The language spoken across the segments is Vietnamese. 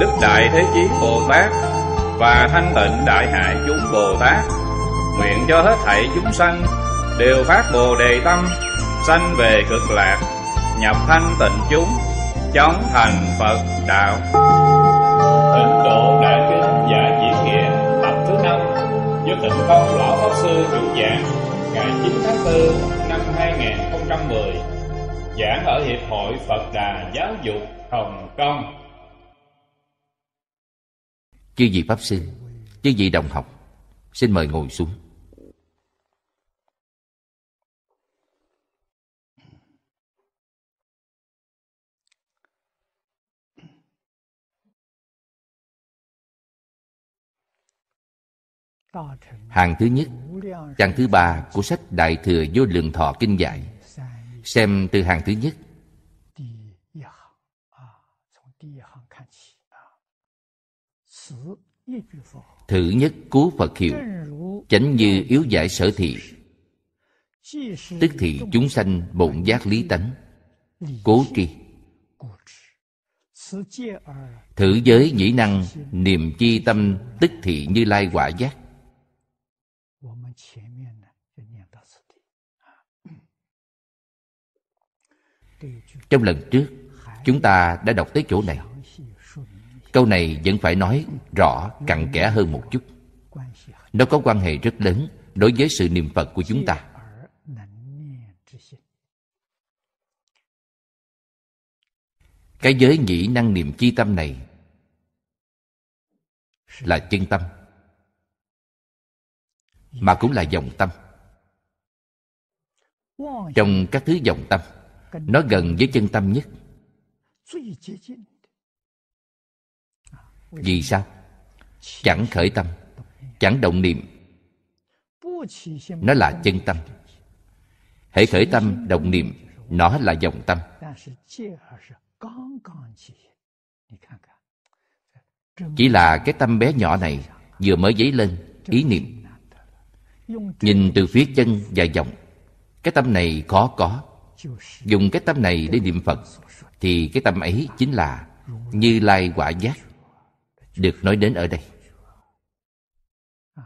Đức Đại Thế Chí Bồ Tát và Thanh Tịnh Đại Hải chúng Bồ Tát nguyện cho hết thảy chúng sanh đều phát bồ đề tâm sanh về cực lạc nhập thanh tịnh chúng chóng thành Phật đạo tịnh độ đại kinh và diễn nghĩa tập thứ năm do tịnh công lão pháp sư chủ giảng ngày 9 tháng 4 năm 2010 giảng ở hiệp hội Phật Đà giáo dục Hồng Kông Chư vị Pháp Sư, chư vị đồng học, xin mời ngồi xuống. Hàng thứ nhất, trang thứ ba của sách Đại Thừa Vô Lượng Thọ Kinh dạy. Xem từ hàng thứ nhất thử nhất cứu phật hiệu chánh như yếu giải sở thị tức thì chúng sanh bổn giác lý tánh cố tri thử giới nhĩ năng niềm chi tâm tức thị như lai quả giác trong lần trước chúng ta đã đọc tới chỗ này câu này vẫn phải nói rõ cặn kẽ hơn một chút nó có quan hệ rất lớn đối với sự niệm phật của chúng ta cái giới nhĩ năng niệm chi tâm này là chân tâm mà cũng là dòng tâm trong các thứ dòng tâm nó gần với chân tâm nhất vì sao chẳng khởi tâm chẳng động niệm nó là chân tâm hễ khởi tâm động niệm nó là dòng tâm chỉ là cái tâm bé nhỏ này vừa mới dấy lên ý niệm nhìn từ phía chân và dòng cái tâm này khó có dùng cái tâm này để niệm phật thì cái tâm ấy chính là như lai quả giác được nói đến ở đây à,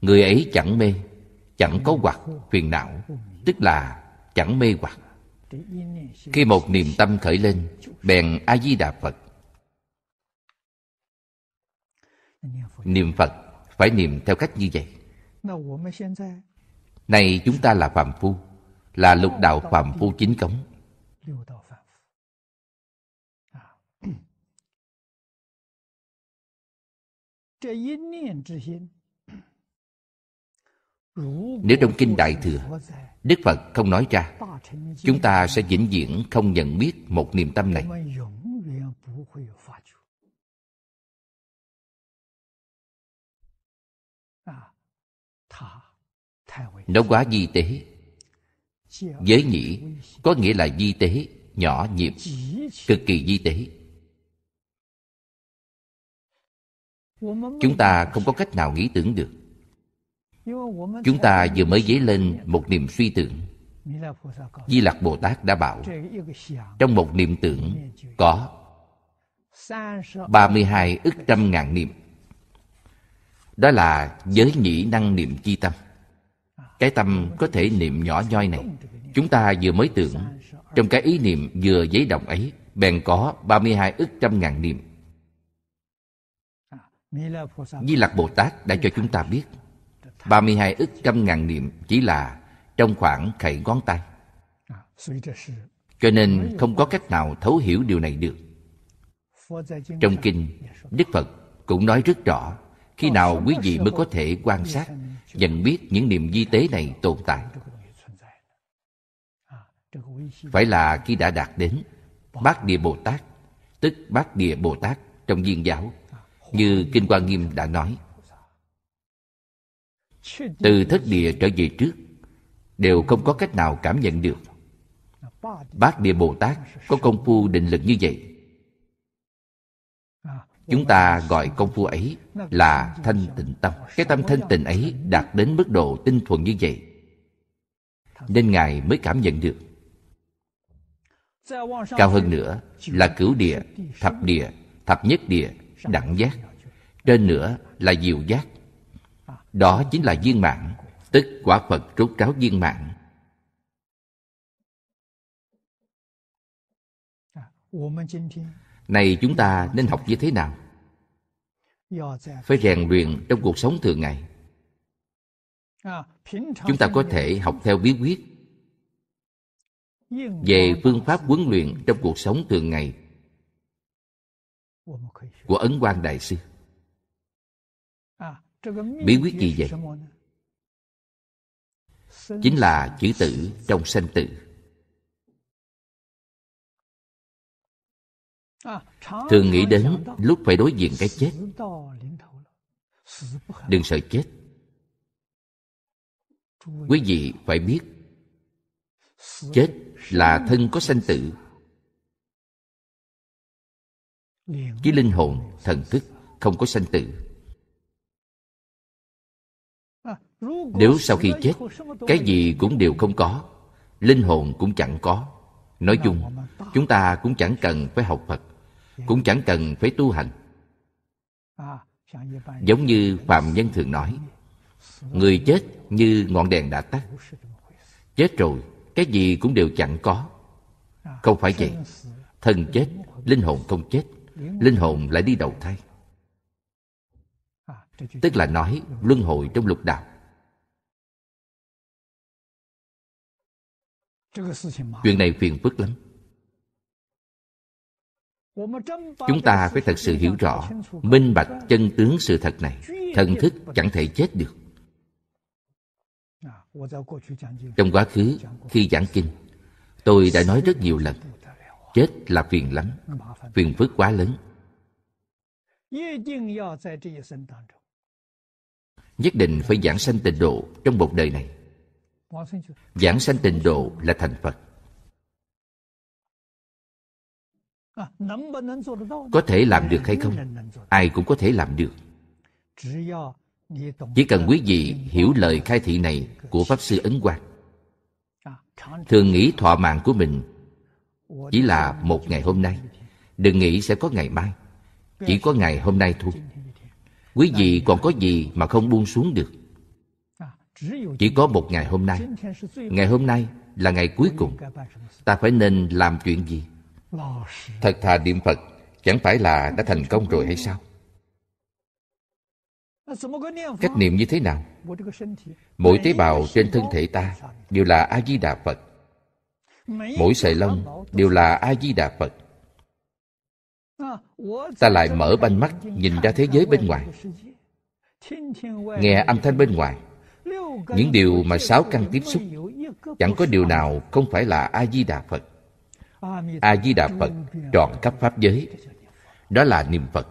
người ấy chẳng mê chẳng có hoặc phiền não tức là chẳng mê hoặc khi một niềm tâm khởi lên bèn a di đà phật niệm phật phải niệm theo cách như vậy này chúng ta là phàm phu là lục đạo phàm phu chính cống 这一念之心，nếu trong kinh đại thừa đức phật không nói ra chúng ta sẽ vĩnh viễn không nhận biết một niềm tâm này nó quá di tế giới nhĩ có nghĩa là di tế nhỏ nhiệm cực kỳ di tế chúng ta không có cách nào nghĩ tưởng được chúng ta vừa mới dấy lên một niềm suy tưởng di lặc bồ tát đã bảo trong một niệm tưởng có 32 ức trăm ngàn niệm đó là giới nhĩ năng niệm chi tâm cái tâm có thể niệm nhỏ nhoi này chúng ta vừa mới tưởng trong cái ý niệm vừa giấy động ấy bèn có 32 ức trăm ngàn niệm Di Lặc Bồ Tát đã cho chúng ta biết 32 ức trăm ngàn niệm chỉ là trong khoảng khẩy ngón tay. Cho nên không có cách nào thấu hiểu điều này được. Trong kinh, Đức Phật cũng nói rất rõ khi nào quý vị mới có thể quan sát nhận biết những niệm di tế này tồn tại phải là khi đã đạt đến bát địa bồ tát tức bát địa bồ tát trong viên giáo như kinh hoa nghiêm đã nói từ thất địa trở về trước đều không có cách nào cảm nhận được bát địa bồ tát có công phu định lực như vậy chúng ta gọi công phu ấy là thanh tịnh tâm cái tâm thanh tịnh ấy đạt đến mức độ tinh thuần như vậy nên ngài mới cảm nhận được cao hơn nữa là cửu địa thập địa thập nhất địa đẳng giác trên nữa là diệu giác đó chính là viên mạng tức quả phật rốt ráo viên mạng này chúng ta nên học như thế nào phải rèn luyện trong cuộc sống thường ngày chúng ta có thể học theo bí quyết về phương pháp huấn luyện trong cuộc sống thường ngày của ấn quang đại sư à, bí quyết gì vậy chính là chữ tử trong sanh tử à, thường nghĩ đến lúc phải đối diện cái chết đừng sợ chết quý vị phải biết chết là thân có sanh tử với linh hồn thần thức không có sanh tử à, nếu sau khi chết cái gì cũng đều không có linh hồn cũng chẳng có nói chung chúng ta cũng chẳng cần phải học phật dạ. cũng chẳng cần phải tu hành à, giống như phạm nhân thường nói người chết như ngọn đèn đã tắt chết rồi cái gì cũng đều chẳng có à, không phải vậy thân chết linh hồn không chết linh hồn lại đi đầu thai tức là nói luân hồi trong lục đạo chuyện này phiền phức lắm chúng ta phải thật sự hiểu rõ minh bạch chân tướng sự thật này thần thức chẳng thể chết được trong quá khứ khi giảng kinh tôi đã nói rất nhiều lần chết là phiền lắm phiền phức quá lớn nhất định phải giảng sanh tịnh độ trong một đời này giảng sanh tịnh độ là thành phật có thể làm được hay không ai cũng có thể làm được chỉ cần quý vị hiểu lời khai thị này của pháp sư ấn quang thường nghĩ thọ mạng của mình chỉ là một ngày hôm nay đừng nghĩ sẽ có ngày mai chỉ có ngày hôm nay thôi quý vị còn có gì mà không buông xuống được chỉ có một ngày hôm nay ngày hôm nay là ngày cuối cùng ta phải nên làm chuyện gì thật thà niệm phật chẳng phải là đã thành công rồi hay sao cách niệm như thế nào mỗi tế bào trên thân thể ta đều là a di đà phật mỗi sợi lông đều là a di đà phật ta lại mở banh mắt nhìn ra thế giới bên ngoài nghe âm thanh bên ngoài những điều mà sáu căn tiếp xúc chẳng có điều nào không phải là a di đà phật a di đà phật trọn khắp pháp giới đó là niệm phật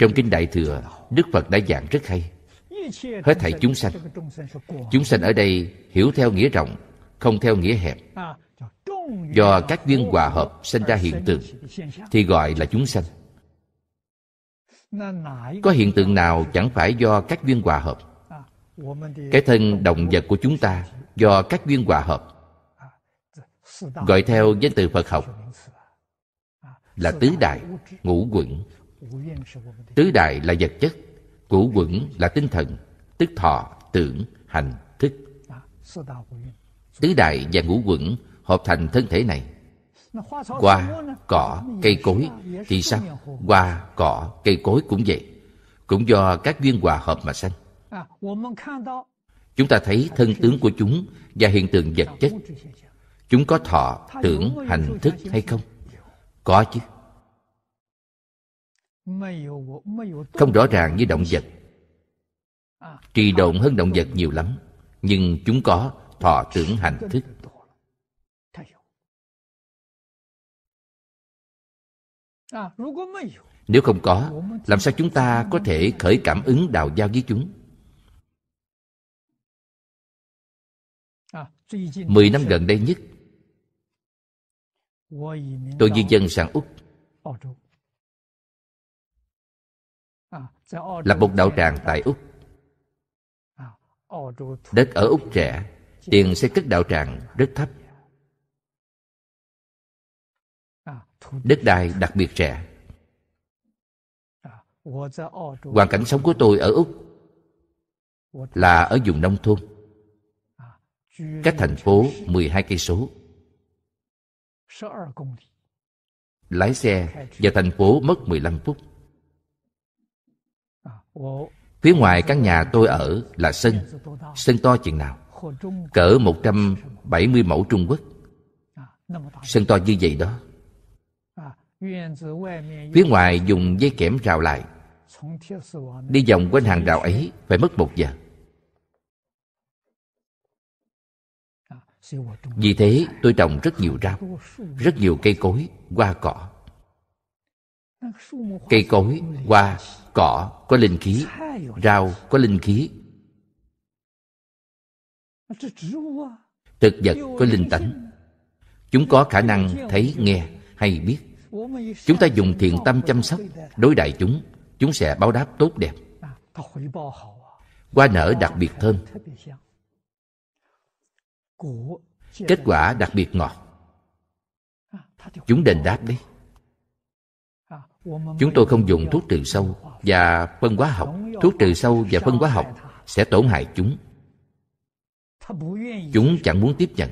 trong kinh đại thừa đức phật đã giảng rất hay hết thảy chúng sanh chúng sanh ở đây hiểu theo nghĩa rộng không theo nghĩa hẹp do các duyên hòa hợp sinh ra hiện tượng thì gọi là chúng sanh có hiện tượng nào chẳng phải do các duyên hòa hợp cái thân động vật của chúng ta do các duyên hòa hợp gọi theo danh từ phật học là tứ đại ngũ quẩn tứ đại là vật chất Củ quẩn là tinh thần, tức thọ, tưởng, hành, thức. Tứ đại và ngũ quẩn hợp thành thân thể này. Hoa, cỏ, cây cối thì sao? Hoa, cỏ, cây cối cũng vậy. Cũng do các duyên hòa hợp mà sanh. Chúng ta thấy thân tướng của chúng và hiện tượng vật chất. Chúng có thọ, tưởng, hành, thức hay không? Có chứ không rõ ràng như động vật trì độn hơn động vật nhiều lắm nhưng chúng có thọ tưởng hành thức nếu không có làm sao chúng ta có thể khởi cảm ứng đào giao với chúng mười năm gần đây nhất tôi di dân sang úc là một đạo tràng tại úc đất ở úc trẻ tiền xây cất đạo tràng rất thấp đất đai đặc biệt rẻ hoàn cảnh sống của tôi ở úc là ở vùng nông thôn cách thành phố 12 cây số lái xe vào thành phố mất 15 phút Phía ngoài căn nhà tôi ở là sân Sân to chừng nào Cỡ 170 mẫu Trung Quốc Sân to như vậy đó Phía ngoài dùng dây kẽm rào lại Đi vòng quanh hàng rào ấy phải mất một giờ Vì thế tôi trồng rất nhiều rau Rất nhiều cây cối, hoa cỏ cây cối hoa cỏ có linh khí rau có linh khí thực vật có linh tánh chúng có khả năng thấy nghe hay biết chúng ta dùng thiện tâm chăm sóc đối đại chúng chúng sẽ báo đáp tốt đẹp hoa nở đặc biệt thơm kết quả đặc biệt ngọt chúng đền đáp đấy Chúng tôi không dùng thuốc trừ sâu và phân hóa học Thuốc trừ sâu và phân hóa học sẽ tổn hại chúng Chúng chẳng muốn tiếp nhận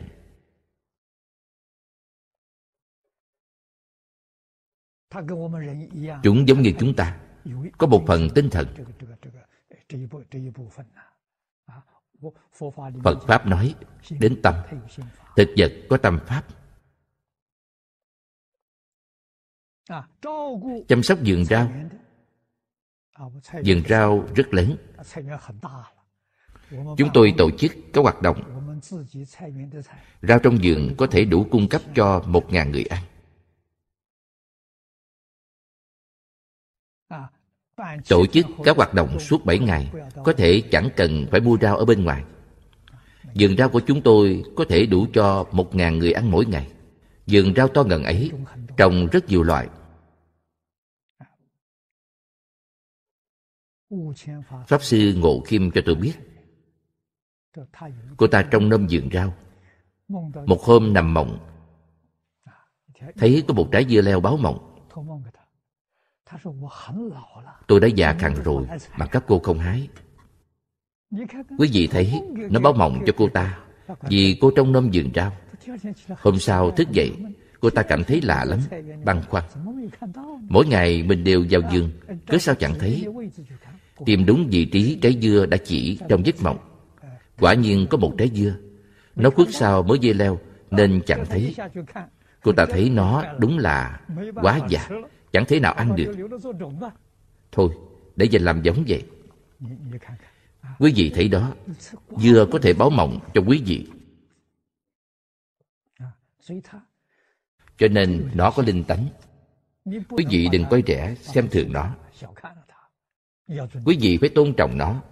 Chúng giống như chúng ta Có một phần tinh thần Phật Pháp nói đến tâm Thực vật có tâm Pháp À, chăm sóc vườn rau à, vườn rau rất lớn à, chúng tôi tổ chức các hoạt động rau trong vườn có thể đủ cung cấp cho một ngàn người ăn tổ chức các hoạt động suốt 7 ngày có thể chẳng cần phải mua rau ở bên ngoài vườn rau của chúng tôi có thể đủ cho một ngàn người ăn mỗi ngày vườn rau to ngần ấy trồng rất nhiều loại pháp sư ngộ kim cho tôi biết cô ta trong nôm vườn rau một hôm nằm mộng thấy có một trái dưa leo báo mộng tôi đã già khàn rồi mà các cô không hái quý vị thấy nó báo mộng cho cô ta vì cô trong nôm vườn rau Hôm sau thức dậy Cô ta cảm thấy lạ lắm Băn khoăn Mỗi ngày mình đều vào giường Cứ sao chẳng thấy Tìm đúng vị trí trái dưa đã chỉ trong giấc mộng Quả nhiên có một trái dưa Nó khuất sau mới dây leo Nên chẳng thấy Cô ta thấy nó đúng là quá già Chẳng thể nào ăn được Thôi để dành làm giống vậy Quý vị thấy đó Dưa có thể báo mộng cho quý vị cho nên nó có linh tánh quý vị đừng coi rẻ xem thường nó quý vị phải tôn trọng nó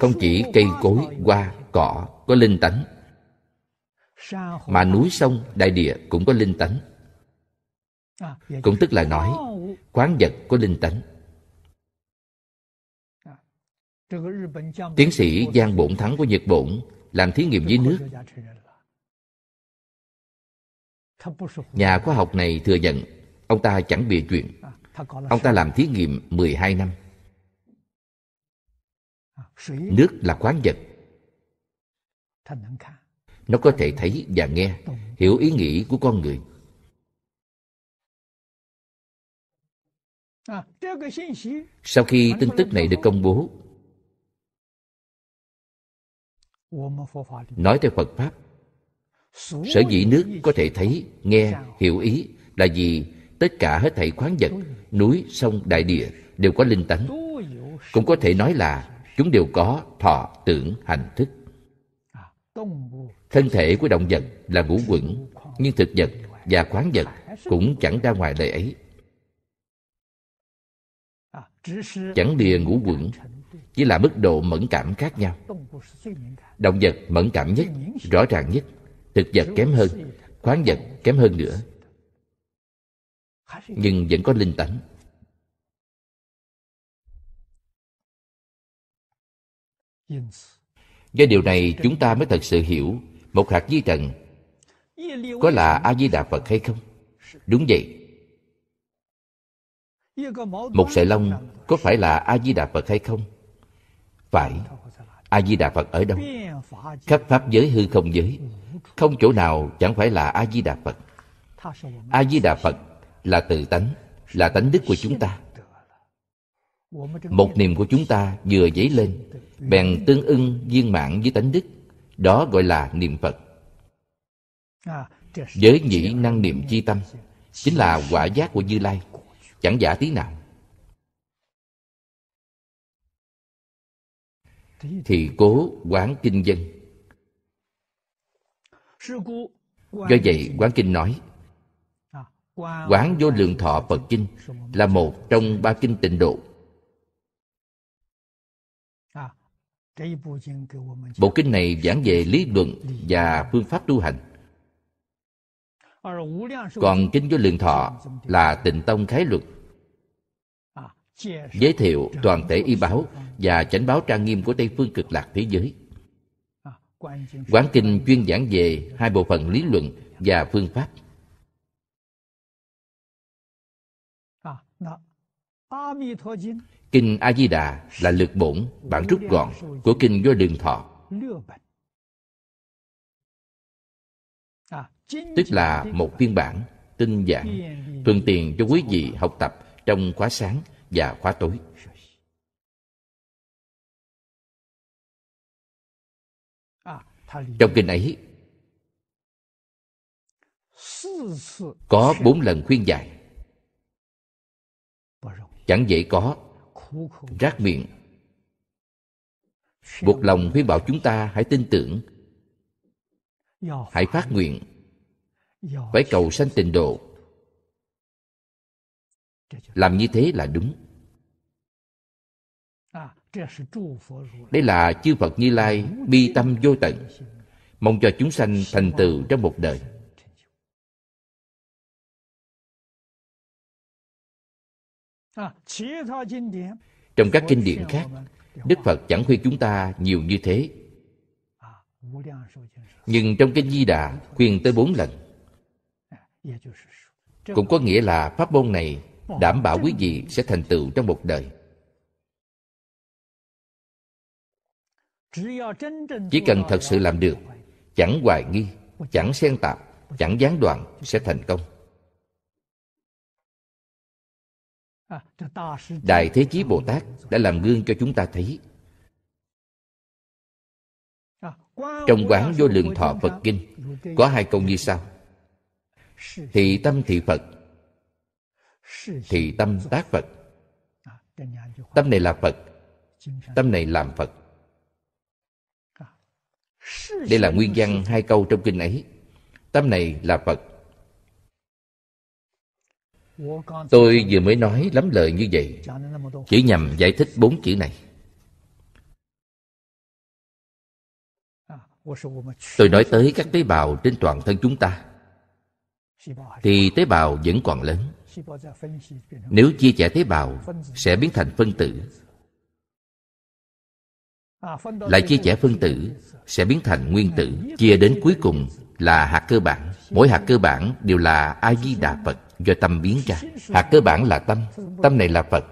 không chỉ cây cối hoa cỏ có linh tánh mà núi sông đại địa cũng có linh tánh cũng tức là nói khoáng vật có linh tánh tiến sĩ giang bổn thắng của nhật bổn làm thí nghiệm với nước Nhà khoa học này thừa nhận Ông ta chẳng bịa chuyện à, Ông ta làm thí nghiệm 12 năm à, Nước là khoáng vật Nó có thể thấy và nghe Hiểu ý nghĩ của con người à, Sau khi tin tức này được công bố Nói theo Phật Pháp sở dĩ nước có thể thấy nghe hiểu ý là vì tất cả hết thảy khoáng vật núi sông đại địa đều có linh tánh cũng có thể nói là chúng đều có thọ tưởng hành thức thân thể của động vật là ngũ quẩn nhưng thực vật và khoáng vật cũng chẳng ra ngoài lời ấy chẳng lìa ngũ quẩn chỉ là mức độ mẫn cảm khác nhau động vật mẫn cảm nhất rõ ràng nhất thực vật kém hơn khoáng vật kém hơn nữa nhưng vẫn có linh tánh do điều này chúng ta mới thật sự hiểu một hạt di trần có là a di đà phật hay không đúng vậy một sợi lông có phải là a di đà phật hay không phải a di đà phật ở đâu khắp pháp giới hư không giới không chỗ nào chẳng phải là a di đà phật a di đà phật là tự tánh là tánh đức của chúng ta một niềm của chúng ta vừa dấy lên bèn tương ưng viên mãn với tánh đức đó gọi là niệm phật với nhĩ năng niệm chi tâm chính là quả giác của như lai chẳng giả tí nào thì cố quán kinh dân do vậy quán kinh nói à, quán vô lượng thọ phật kinh là một trong ba kinh tịnh độ à, bộ kinh này giảng về lý luận và phương pháp tu hành à, còn kinh vô lượng thọ là tịnh tông khái luật giới thiệu toàn thể y báo và chánh báo trang nghiêm của tây phương cực lạc thế giới Quán Kinh chuyên giảng về hai bộ phận lý luận và phương pháp. Kinh A-di-đà là lược bổn, bản rút gọn của Kinh Vô Đường Thọ. Tức là một phiên bản, tinh giản, thuận tiện cho quý vị học tập trong khóa sáng và khóa tối. trong kinh ấy có bốn lần khuyên dạy chẳng dễ có rác miệng buộc lòng khuyên bảo chúng ta hãy tin tưởng hãy phát nguyện phải cầu sanh tịnh độ làm như thế là đúng đây là chư Phật Như Lai bi tâm vô tận, mong cho chúng sanh thành tựu trong một đời. Trong các kinh điển khác, Đức Phật chẳng khuyên chúng ta nhiều như thế. Nhưng trong kinh Di Đà khuyên tới bốn lần. Cũng có nghĩa là pháp môn này đảm bảo quý vị sẽ thành tựu trong một đời. chỉ cần thật sự làm được chẳng hoài nghi chẳng xen tạp chẳng gián đoạn sẽ thành công đại thế chí bồ tát đã làm gương cho chúng ta thấy trong quán vô lượng thọ phật kinh có hai câu như sau thị tâm thị phật thị tâm tác phật tâm này là phật tâm này làm phật đây là nguyên văn hai câu trong kinh ấy Tâm này là Phật Tôi vừa mới nói lắm lời như vậy Chỉ nhằm giải thích bốn chữ này Tôi nói tới các tế bào trên toàn thân chúng ta Thì tế bào vẫn còn lớn Nếu chia sẻ tế bào sẽ biến thành phân tử lại chia sẻ phân tử sẽ biến thành nguyên tử chia đến cuối cùng là hạt cơ bản mỗi hạt cơ bản đều là a di đà phật do tâm biến ra hạt cơ bản là tâm tâm này là phật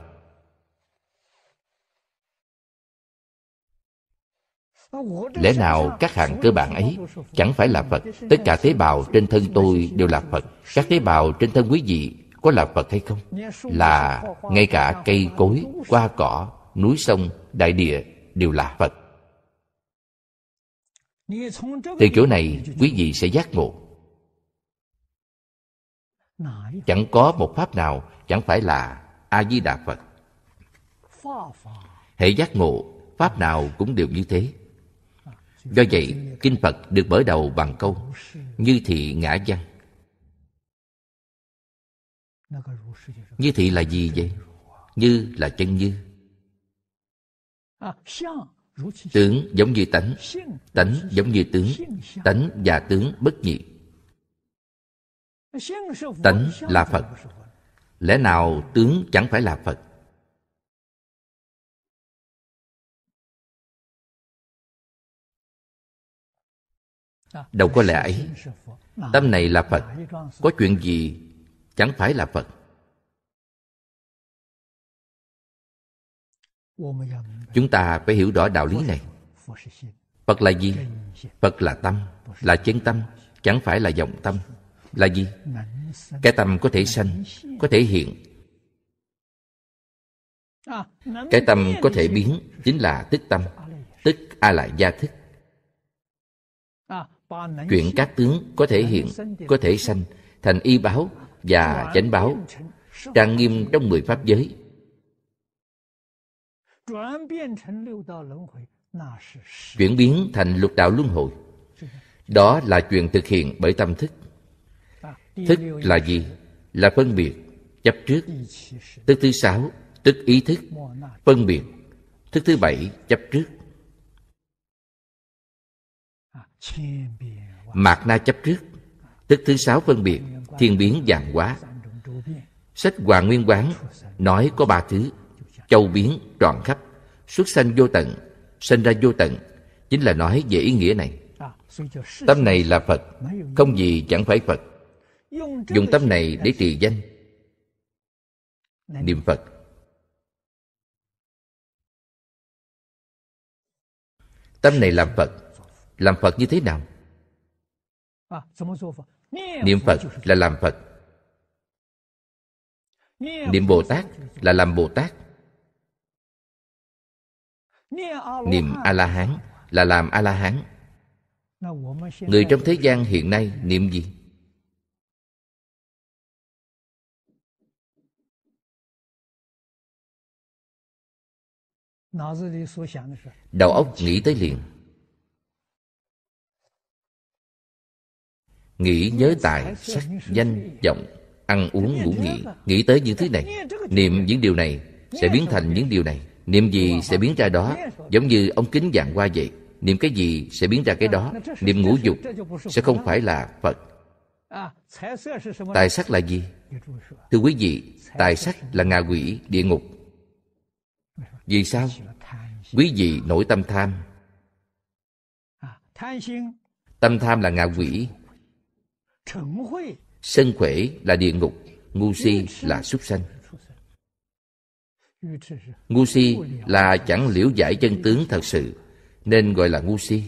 lẽ nào các hạng cơ bản ấy chẳng phải là phật tất cả tế bào trên thân tôi đều là phật các tế bào trên thân quý vị có là phật hay không là ngay cả cây cối hoa cỏ núi sông đại địa đều là phật từ chỗ này quý vị sẽ giác ngộ chẳng có một pháp nào chẳng phải là a di đà phật hệ giác ngộ pháp nào cũng đều như thế do vậy kinh phật được mở đầu bằng câu như thị ngã văn như thị là gì vậy như là chân như tướng giống như tánh tánh giống như tướng tánh và tướng bất nhị tánh là phật lẽ nào tướng chẳng phải là phật đâu có lẽ ấy tâm này là phật có chuyện gì chẳng phải là phật chúng ta phải hiểu rõ đạo lý này phật là gì phật là tâm là chân tâm chẳng phải là vọng tâm là gì cái tâm có thể sanh có thể hiện cái tâm có thể biến chính là tức tâm tức a la gia thức chuyện các tướng có thể hiện có thể sanh thành y báo và chánh báo trang nghiêm trong mười pháp giới chuyển biến thành lục đạo luân hồi đó là chuyện thực hiện bởi tâm thức thức là gì là phân biệt chấp trước thức thứ sáu tức ý thức phân biệt thức thứ bảy chấp trước mạt na chấp trước tức thứ sáu phân biệt thiên biến dạng hóa sách hoàng nguyên quán nói có ba thứ châu biến trọn khắp xuất sanh vô tận sinh ra vô tận chính là nói về ý nghĩa này à, tâm này là phật không gì chẳng phải phật dùng tâm này để trì danh niệm phật tâm này làm phật làm phật như thế nào à, niệm phật là làm phật niệm bồ tát là làm bồ tát niệm a la hán là làm a la hán người trong thế gian hiện nay niệm gì đầu óc nghĩ tới liền nghĩ nhớ tài sắc danh vọng ăn uống ngủ nghỉ nghĩ tới những thứ này niệm những điều này sẽ biến thành những điều này niệm gì sẽ biến ra đó giống như ông kính dạng qua vậy niệm cái gì sẽ biến ra cái đó niệm ngũ dục sẽ không phải là phật tài sắc là gì thưa quý vị tài sắc là ngạ quỷ địa ngục vì sao quý vị nổi tâm tham tâm tham là ngạ quỷ sân khỏe là địa ngục ngu si là súc sanh ngu si là chẳng liễu giải chân tướng thật sự nên gọi là ngu si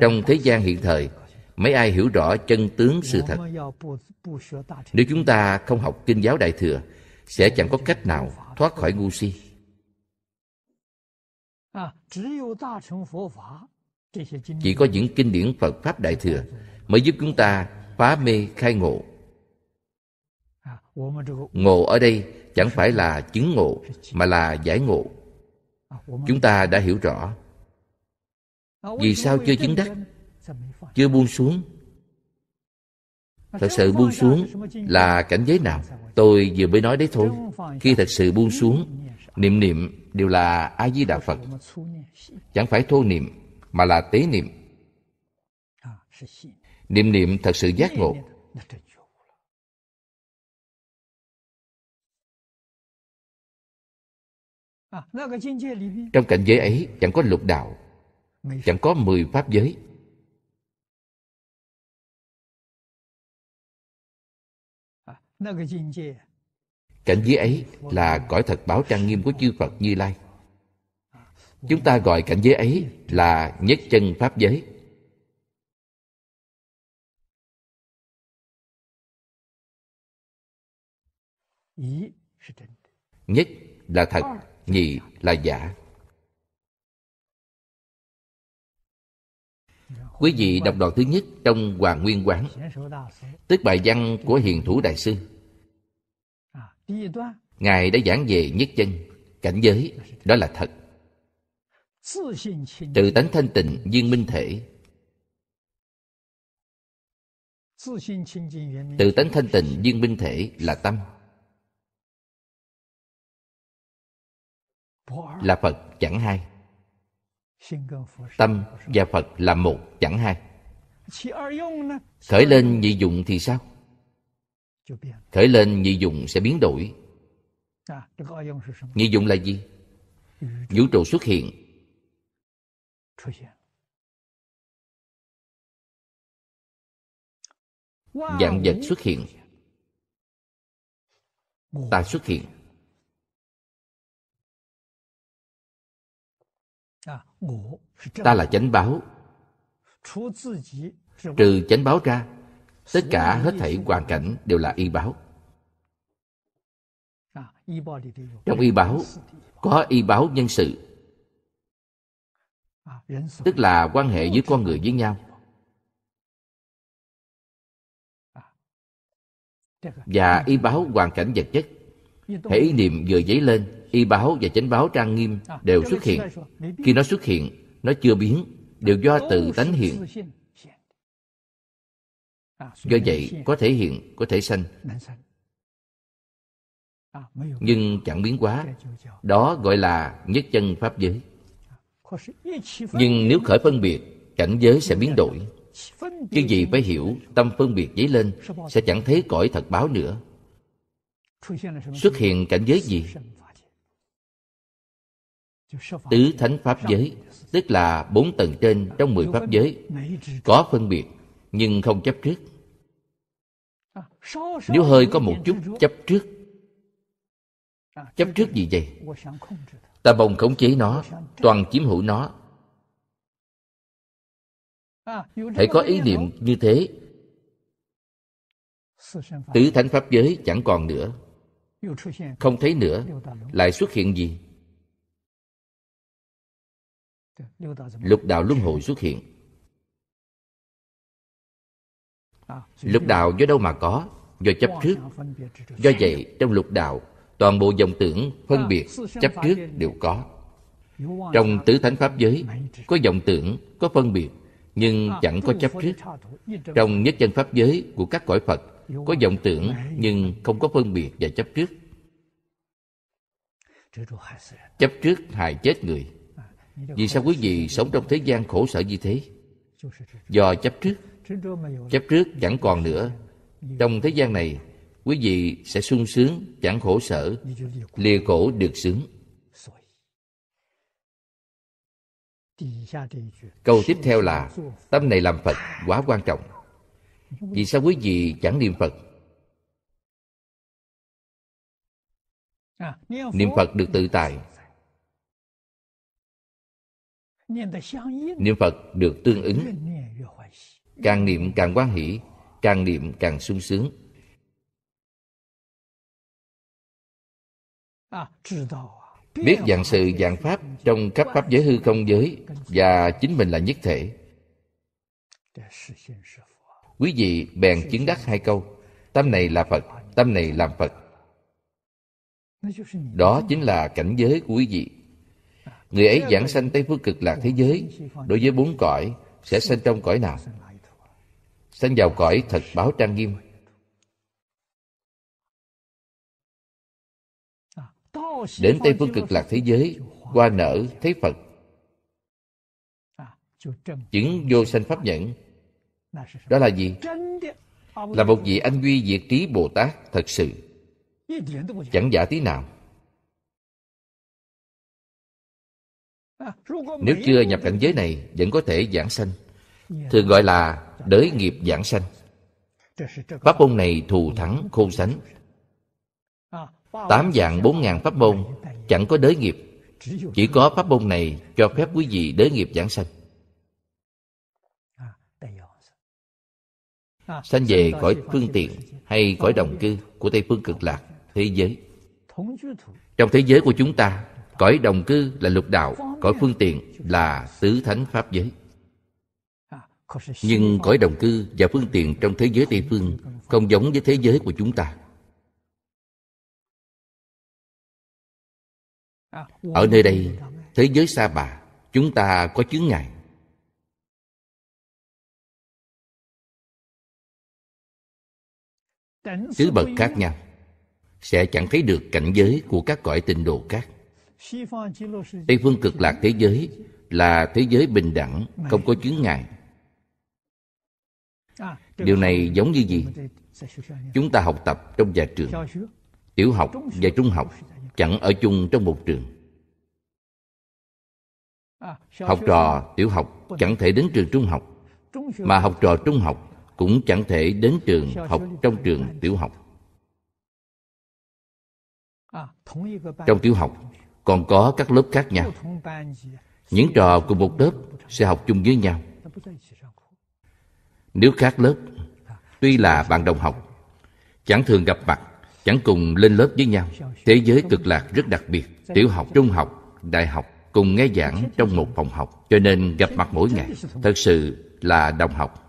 trong thế gian hiện thời mấy ai hiểu rõ chân tướng sự thật nếu chúng ta không học kinh giáo đại thừa sẽ chẳng có cách nào thoát khỏi ngu si chỉ có những kinh điển phật pháp đại thừa mới giúp chúng ta phá mê khai ngộ ngộ ở đây chẳng phải là chứng ngộ mà là giải ngộ chúng ta đã hiểu rõ vì sao chưa chứng đắc chưa buông xuống thật sự buông xuống là cảnh giới nào tôi vừa mới nói đấy thôi khi thật sự buông xuống niệm niệm đều là a di đà phật chẳng phải thô niệm mà là tế niệm niệm niệm thật sự giác ngộ trong cảnh giới ấy chẳng có lục đạo chẳng có mười pháp giới cảnh giới ấy là cõi thật báo trang nghiêm của chư phật như lai chúng ta gọi cảnh giới ấy là nhất chân pháp giới nhất là thật ờ. nhị là giả quý vị đọc đoạn thứ nhất trong hoàng nguyên quán tức bài văn của hiền thủ đại sư ngài đã giảng về nhất chân cảnh giới đó là thật tự tánh thanh tịnh viên minh thể tự tánh thanh tịnh viên minh thể là tâm là phật chẳng hai tâm và phật là một chẳng hai khởi lên nhị dụng thì sao khởi lên nhị dụng sẽ biến đổi nhị dụng là gì vũ trụ xuất hiện dạng vật xuất hiện ta xuất hiện ta là chánh báo trừ chánh báo ra tất cả hết thảy hoàn cảnh đều là y báo trong y báo có y báo nhân sự tức là quan hệ giữa con người với nhau và y báo hoàn cảnh vật chất hãy ý niệm vừa dấy lên y báo và chánh báo trang nghiêm đều xuất hiện khi nó xuất hiện nó chưa biến đều do tự tánh hiện do vậy có thể hiện có thể sanh nhưng chẳng biến quá đó gọi là nhất chân pháp giới nhưng nếu khởi phân biệt cảnh giới sẽ biến đổi chứ gì phải hiểu tâm phân biệt dấy lên sẽ chẳng thấy cõi thật báo nữa xuất hiện cảnh giới gì tứ thánh pháp giới tức là bốn tầng trên trong mười pháp giới có phân biệt nhưng không chấp trước à, nếu hơi có một chút chấp trước à, chấp trước gì vậy ta bồng khống chế nó toàn chiếm hữu nó à, hãy có ý niệm như thế tứ thánh pháp giới chẳng còn nữa không thấy nữa lại xuất hiện gì lục đạo luân hồi xuất hiện lục đạo do đâu mà có do chấp trước do vậy trong lục đạo toàn bộ dòng tưởng phân biệt chấp trước đều có trong tứ thánh pháp giới có dòng tưởng có phân biệt nhưng chẳng có chấp trước trong nhất chân pháp giới của các cõi phật có vọng tưởng nhưng không có phân biệt và chấp trước chấp trước hại chết người vì sao quý vị sống trong thế gian khổ sở như thế? Do chấp trước Chấp trước chẳng còn nữa Trong thế gian này Quý vị sẽ sung sướng chẳng khổ sở Lìa khổ được sướng Câu tiếp theo là Tâm này làm Phật quá quan trọng Vì sao quý vị chẳng niệm Phật Niệm Phật được tự tại niệm phật được tương ứng càng niệm càng quan hỷ càng niệm càng sung sướng biết dạng sự dạng pháp trong khắp pháp giới hư không giới và chính mình là nhất thể quý vị bèn chứng đắc hai câu tâm này là phật tâm này làm phật đó chính là cảnh giới của quý vị Người ấy giảng sanh Tây Phương cực lạc thế giới Đối với bốn cõi Sẽ sanh trong cõi nào Sanh vào cõi thật báo trang nghiêm Đến Tây Phương cực lạc thế giới Qua nở thấy Phật Chứng vô sanh pháp nhẫn Đó là gì? Là một vị anh duy diệt trí Bồ Tát thật sự Chẳng giả tí nào Nếu chưa nhập cảnh giới này Vẫn có thể giảng sanh Thường gọi là đới nghiệp giảng sanh Pháp môn này thù thắng khôn sánh Tám dạng bốn ngàn pháp môn Chẳng có đới nghiệp Chỉ có pháp môn này cho phép quý vị đới nghiệp giảng sanh Sanh về khỏi phương tiện hay khỏi đồng cư của Tây Phương Cực Lạc, thế giới Trong thế giới của chúng ta cõi đồng cư là lục đạo cõi phương tiện là tứ thánh pháp giới nhưng cõi đồng cư và phương tiện trong thế giới tây phương không giống với thế giới của chúng ta ở nơi đây thế giới xa bà chúng ta có chướng ngại tứ bậc khác nhau sẽ chẳng thấy được cảnh giới của các cõi tịnh độ khác tây phương cực lạc thế giới là thế giới bình đẳng không có chướng ngại điều này giống như gì chúng ta học tập trong nhà trường tiểu học và trung học chẳng ở chung trong một trường học trò tiểu học chẳng thể đến trường trung học mà học trò trung học cũng chẳng thể đến trường học trong trường tiểu học trong tiểu học còn có các lớp khác nhau những trò cùng một lớp sẽ học chung với nhau nếu khác lớp tuy là bạn đồng học chẳng thường gặp mặt chẳng cùng lên lớp với nhau thế giới cực lạc rất đặc biệt tiểu học trung học đại học cùng nghe giảng trong một phòng học cho nên gặp mặt mỗi ngày thật sự là đồng học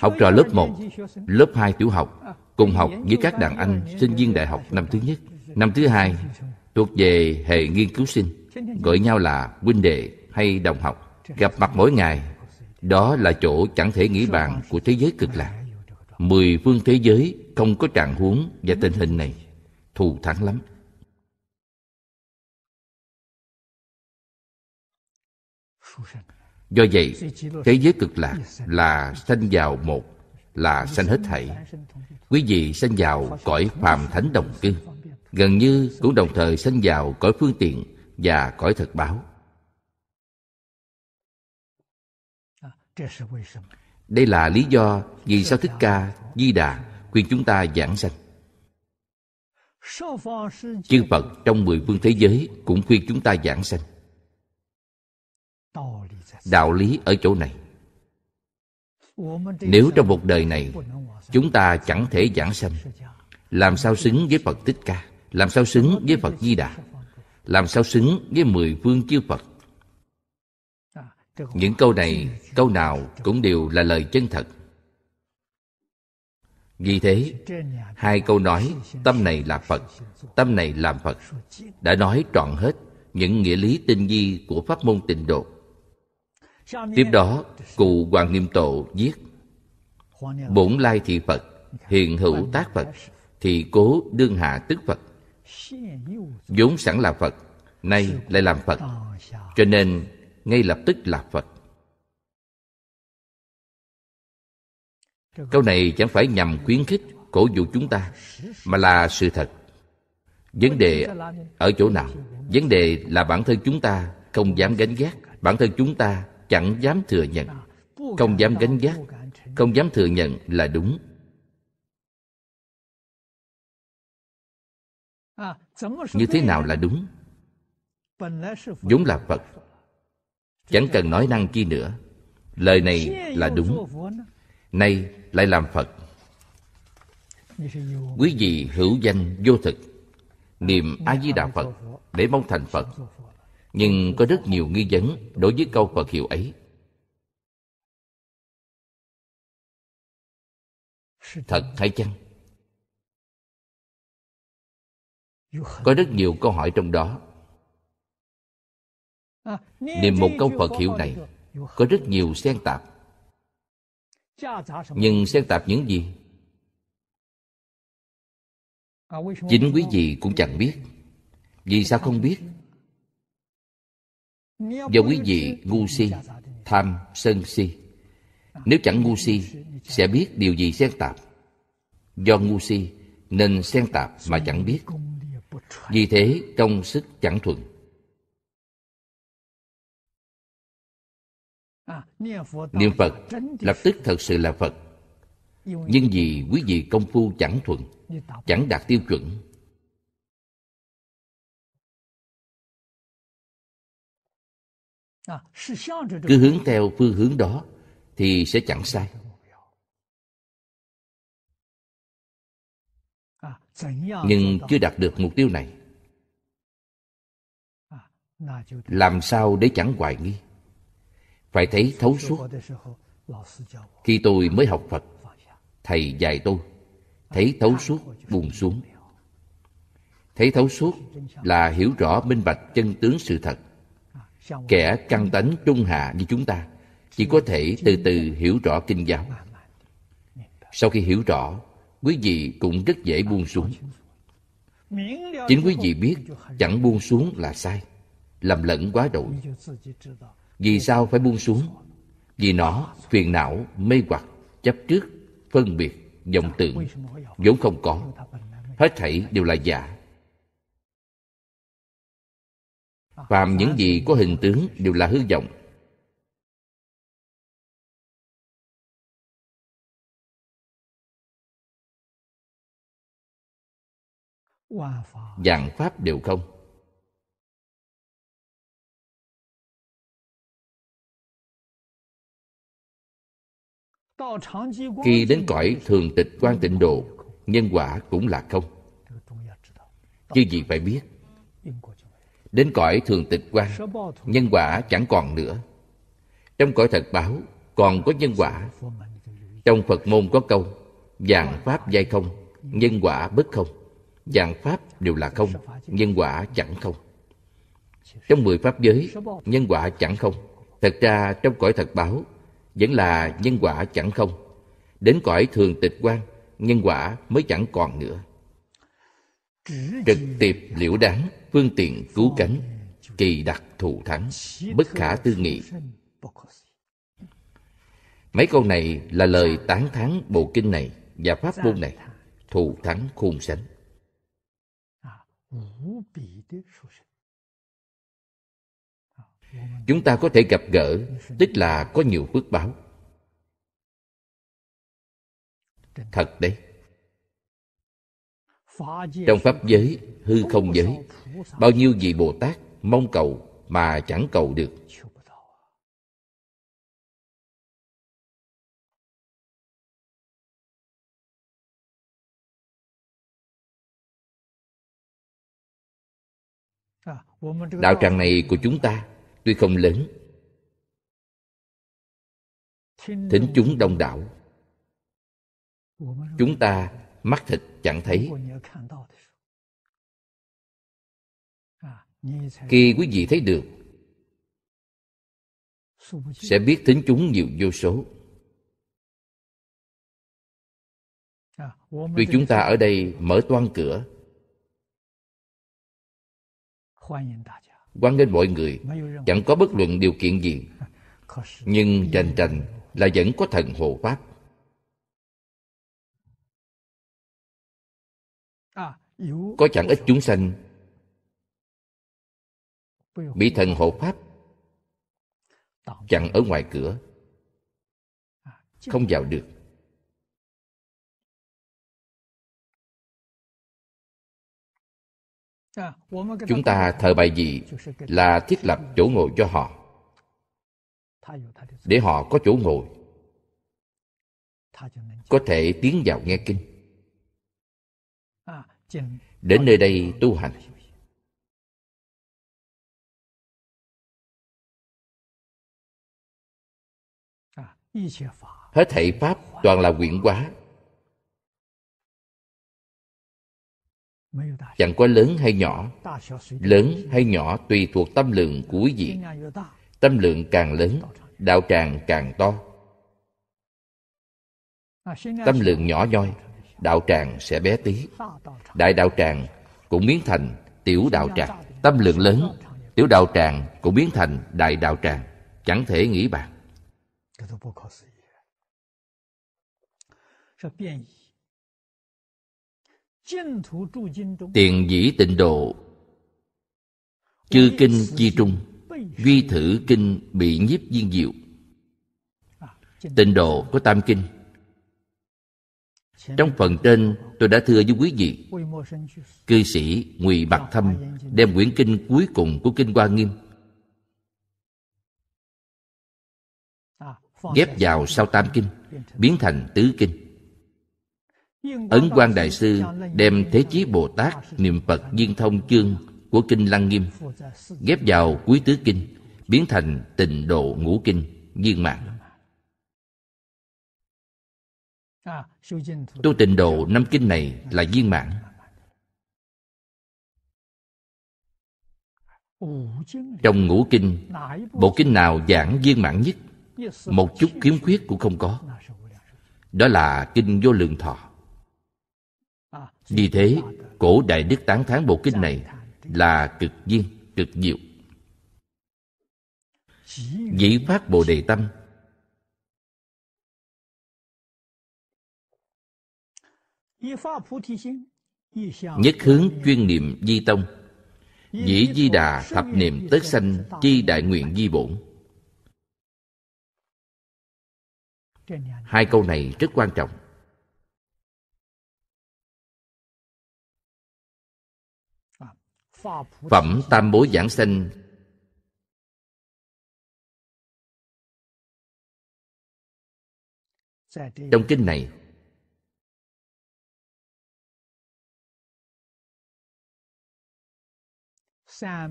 học trò lớp 1, lớp 2 tiểu học cùng học với các đàn anh sinh viên đại học năm thứ nhất năm thứ hai thuộc về hệ nghiên cứu sinh gọi nhau là huynh đệ hay đồng học gặp mặt mỗi ngày đó là chỗ chẳng thể nghĩ bàn của thế giới cực lạc mười phương thế giới không có trạng huống và tình hình này thù thắng lắm do vậy thế giới cực lạc là sanh vào một là sanh hết thảy quý vị sanh vào cõi phàm thánh đồng cư gần như cũng đồng thời sanh vào cõi phương tiện và cõi thật báo đây là lý do vì sao Thích Ca, Di Đà khuyên chúng ta giảng sanh. Chư Phật trong mười phương thế giới cũng khuyên chúng ta giảng sanh. Đạo lý ở chỗ này nếu trong một đời này chúng ta chẳng thể giảng sanh làm sao xứng với phật tích ca làm sao xứng với phật di đà làm sao xứng với mười phương chư phật những câu này câu nào cũng đều là lời chân thật vì thế hai câu nói tâm này là phật tâm này làm phật đã nói trọn hết những nghĩa lý tinh vi của pháp môn tịnh độ tiếp đó cụ hoàng nghiêm tổ viết bổn lai thị phật hiện hữu tác phật thì cố đương hạ tức phật vốn sẵn là phật nay lại làm phật cho nên ngay lập tức là phật câu này chẳng phải nhằm khuyến khích cổ vũ chúng ta mà là sự thật vấn đề ở chỗ nào vấn đề là bản thân chúng ta không dám gánh ghét bản thân chúng ta chẳng dám thừa nhận không dám gánh vác không dám thừa nhận là đúng như thế nào là đúng vốn là phật chẳng cần nói năng chi nữa lời này là đúng nay lại làm phật quý vị hữu danh vô thực niệm a di đà phật để mong thành phật nhưng có rất nhiều nghi vấn đối với câu Phật hiệu ấy. Thật hay chăng? Có rất nhiều câu hỏi trong đó. niềm một câu Phật hiệu này có rất nhiều xen tạp. Nhưng xen tạp những gì? Chính quý vị cũng chẳng biết. Vì sao không biết? do quý vị ngu si tham sân si nếu chẳng ngu si sẽ biết điều gì xen tạp do ngu si nên xen tạp mà chẳng biết vì thế công sức chẳng thuận niệm phật lập tức thật sự là phật nhưng vì quý vị công phu chẳng thuận chẳng đạt tiêu chuẩn cứ hướng theo phương hướng đó thì sẽ chẳng sai nhưng chưa đạt được mục tiêu này làm sao để chẳng hoài nghi phải thấy thấu suốt khi tôi mới học phật thầy dạy tôi thấy thấu suốt buồn xuống thấy thấu suốt là hiểu rõ minh bạch chân tướng sự thật kẻ căn tánh trung hạ như chúng ta chỉ có thể từ từ hiểu rõ kinh giáo sau khi hiểu rõ quý vị cũng rất dễ buông xuống chính quý vị biết chẳng buông xuống là sai làm lẫn quá độ vì sao phải buông xuống vì nó phiền não mê hoặc chấp trước phân biệt vọng tưởng vốn không có hết thảy đều là giả phàm những gì có hình tướng đều là hư vọng dạng pháp đều không khi đến cõi thường tịch quan tịnh độ nhân quả cũng là không chứ gì phải biết đến cõi thường tịch quan nhân quả chẳng còn nữa trong cõi thật báo còn có nhân quả trong phật môn có câu dạng pháp giai không nhân quả bất không dạng pháp đều là không nhân quả chẳng không trong mười pháp giới nhân quả chẳng không thật ra trong cõi thật báo vẫn là nhân quả chẳng không đến cõi thường tịch quan nhân quả mới chẳng còn nữa Trực tiệp liễu đáng Phương tiện cứu cánh Kỳ đặc thù thắng Bất khả tư nghị Mấy câu này là lời tán thán bộ kinh này và pháp môn này thù thắng khôn sánh. Chúng ta có thể gặp gỡ, tức là có nhiều phước báo. Thật đấy trong pháp giới hư không giới bao nhiêu vị bồ tát mong cầu mà chẳng cầu được đạo tràng này của chúng ta tuy không lớn thính chúng đông đảo chúng ta mắc thịt chẳng thấy khi quý vị thấy được sẽ biết tính chúng nhiều vô số tuy chúng ta ở đây mở toan cửa quan nghênh mọi người chẳng có bất luận điều kiện gì nhưng rành rành là vẫn có thần hộ pháp À, có chẳng ít chúng sanh bị thần hộ pháp chặn ở ngoài cửa à, không vào được à, chúng ta thờ bài gì là thiết lập chỗ ngồi cho họ để họ có chỗ ngồi có thể tiến vào nghe kinh đến nơi đây tu hành hết thảy pháp toàn là quyển quá chẳng có lớn hay nhỏ lớn hay nhỏ tùy thuộc tâm lượng của quý vị tâm lượng càng lớn đạo tràng càng to tâm lượng nhỏ nhoi đạo tràng sẽ bé tí đại đạo tràng cũng biến thành tiểu đạo tràng tâm lượng lớn tiểu đạo tràng cũng biến thành đại đạo tràng chẳng thể nghĩ bàn tiền dĩ tịnh độ chư kinh chi trung duy thử kinh bị nhiếp viên diệu tịnh độ có tam kinh trong phần trên tôi đã thưa với quý vị cư sĩ ngụy bạc thâm đem quyển kinh cuối cùng của kinh hoa nghiêm ghép vào sau tam kinh biến thành tứ kinh ấn quan đại sư đem thế chí bồ tát niệm phật viên thông chương của kinh lăng nghiêm ghép vào cuối tứ kinh biến thành tình độ ngũ kinh viên mạng tu tịnh độ năm kinh này là viên mãn trong ngũ kinh bộ kinh nào giảng viên mãn nhất một chút khiếm khuyết cũng không có đó là kinh vô lượng thọ vì thế cổ đại đức tán thán bộ kinh này là cực viên cực diệu dĩ phát bồ đề tâm Nhất hướng chuyên niệm di tông Dĩ di đà thập niệm tất sanh Chi đại nguyện di bổn Hai câu này rất quan trọng Phẩm tam bối giảng sanh Trong kinh này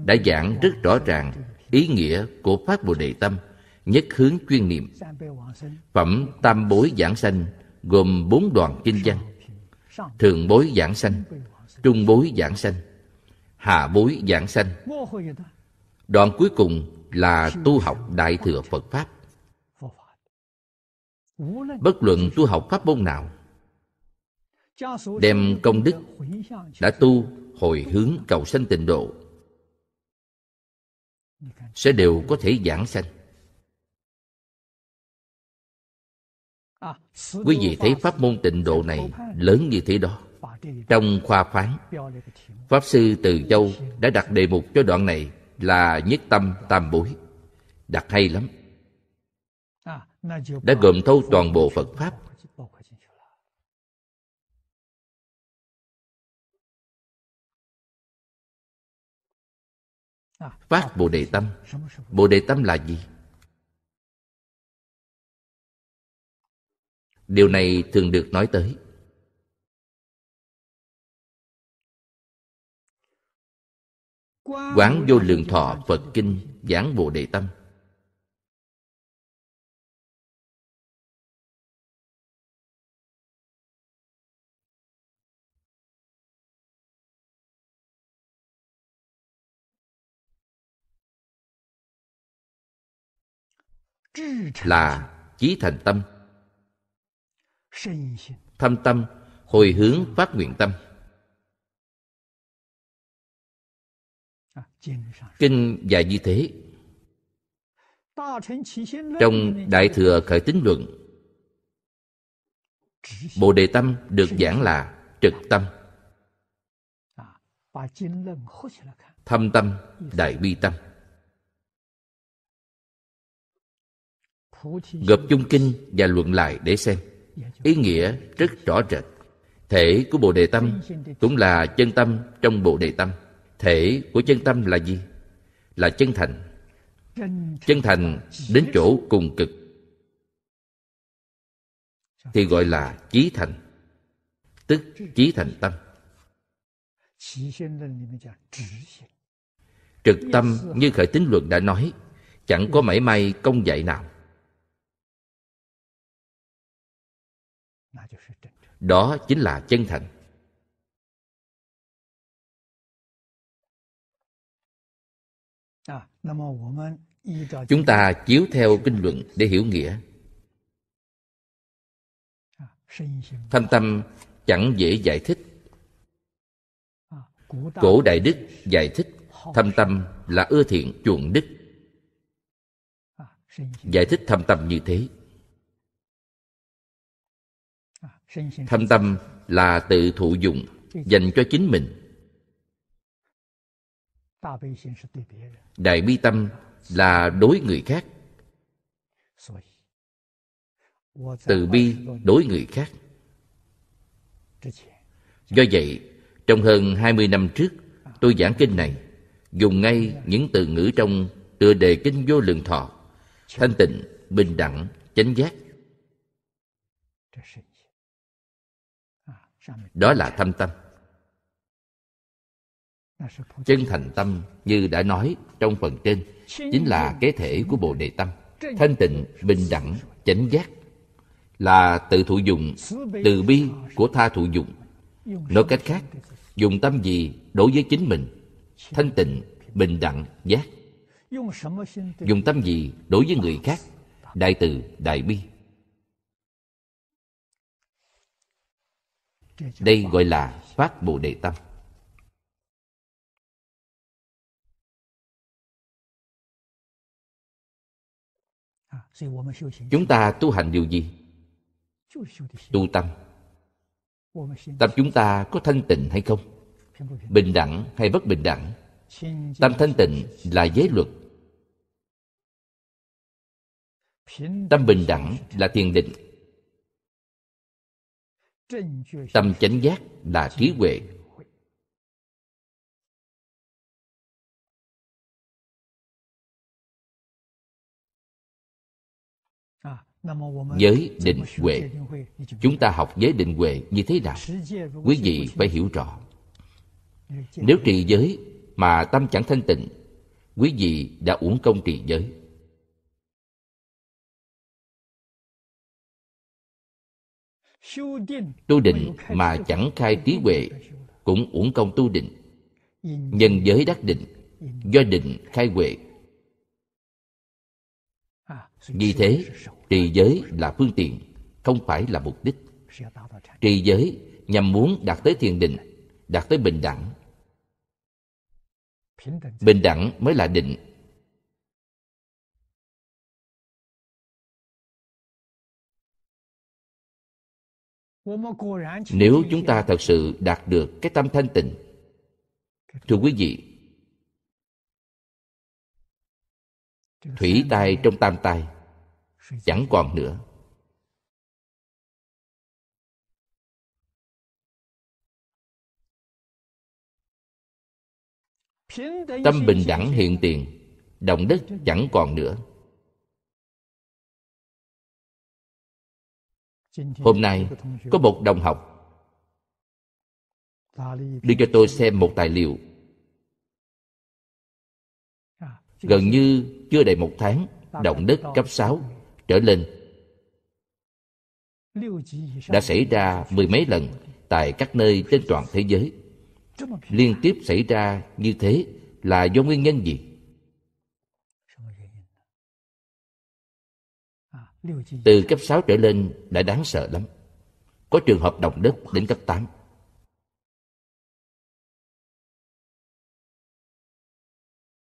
đã giảng rất rõ ràng ý nghĩa của Pháp Bồ Đề Tâm, nhất hướng chuyên niệm. Phẩm Tam Bối Giảng Sanh gồm bốn đoàn kinh văn, Thượng Bối Giảng Sanh, Trung Bối Giảng Sanh, Hạ Bối Giảng Sanh. Đoạn cuối cùng là tu học Đại Thừa Phật Pháp. Bất luận tu học Pháp môn nào, đem công đức đã tu hồi hướng cầu sanh tịnh độ sẽ đều có thể giảng sanh quý vị thấy pháp môn tịnh độ này lớn như thế đó trong khoa phán pháp sư từ châu đã đặt đề mục cho đoạn này là nhất tâm tam bối đặt hay lắm đã gồm thâu toàn bộ phật pháp phát bồ đề tâm bồ đề tâm là gì điều này thường được nói tới quán vô lượng thọ phật kinh giảng bồ đề tâm là chí thành tâm thâm tâm hồi hướng phát nguyện tâm kinh dạy như thế trong đại thừa khởi tính luận bồ đề tâm được giảng là trực tâm thâm tâm đại bi tâm gộp chung kinh và luận lại để xem ý nghĩa rất rõ rệt thể của bồ đề tâm cũng là chân tâm trong bồ đề tâm thể của chân tâm là gì là chân thành chân thành đến chỗ cùng cực thì gọi là chí thành tức chí thành tâm trực tâm như khởi tính luận đã nói chẳng có mảy may công dạy nào đó chính là chân thành à, chúng ta chiếu theo kinh luận để hiểu nghĩa thanh à, tâm chẳng dễ giải thích à, cổ đại đức giải thích thâm tâm là ưa thiện chuộng đức giải thích thâm tâm như thế Thâm tâm là tự thụ dụng dành cho chính mình. Đại bi tâm là đối người khác. Từ bi đối người khác. Do vậy, trong hơn 20 năm trước, tôi giảng kinh này, dùng ngay những từ ngữ trong tựa đề kinh vô lượng thọ, thanh tịnh, bình đẳng, chánh giác đó là thâm tâm chân thành tâm như đã nói trong phần trên chính là cái thể của bồ đề tâm thanh tịnh bình đẳng chánh giác là tự thụ dụng từ bi của tha thụ dụng nói cách khác dùng tâm gì đối với chính mình thanh tịnh bình đẳng giác dùng tâm gì đối với người khác đại từ đại bi Đây gọi là phát Bồ Đề Tâm. À, chúng ta tu hành điều gì? Tu tâm. Tâm chúng ta có thanh tịnh hay không? Bình đẳng hay bất bình đẳng? Tâm thanh tịnh là giới luật. Tâm bình đẳng là thiền định tâm chánh giác là trí huệ à, giới định huệ chúng ta học giới định huệ như thế nào quý vị phải hiểu rõ nếu trì giới mà tâm chẳng thanh tịnh quý vị đã uổng công trì giới tu định mà chẳng khai trí huệ cũng uổng công tu định nhân giới đắc định do định khai huệ à, vì thế trì giới là phương tiện không phải là mục đích trì giới nhằm muốn đạt tới thiền định đạt tới bình đẳng bình đẳng mới là định nếu chúng ta thật sự đạt được cái tâm thanh tịnh thưa quý vị thủy tai trong tam tai chẳng còn nữa tâm bình đẳng hiện tiền động đất chẳng còn nữa hôm nay có một đồng học đưa cho tôi xem một tài liệu à, gần như chưa đầy một tháng động đất cấp 6 trở lên đã xảy ra mười mấy lần tại các nơi trên toàn thế giới liên tiếp xảy ra như thế là do nguyên nhân gì Từ cấp 6 trở lên đã đáng sợ lắm. Có trường hợp động đất đến cấp 8.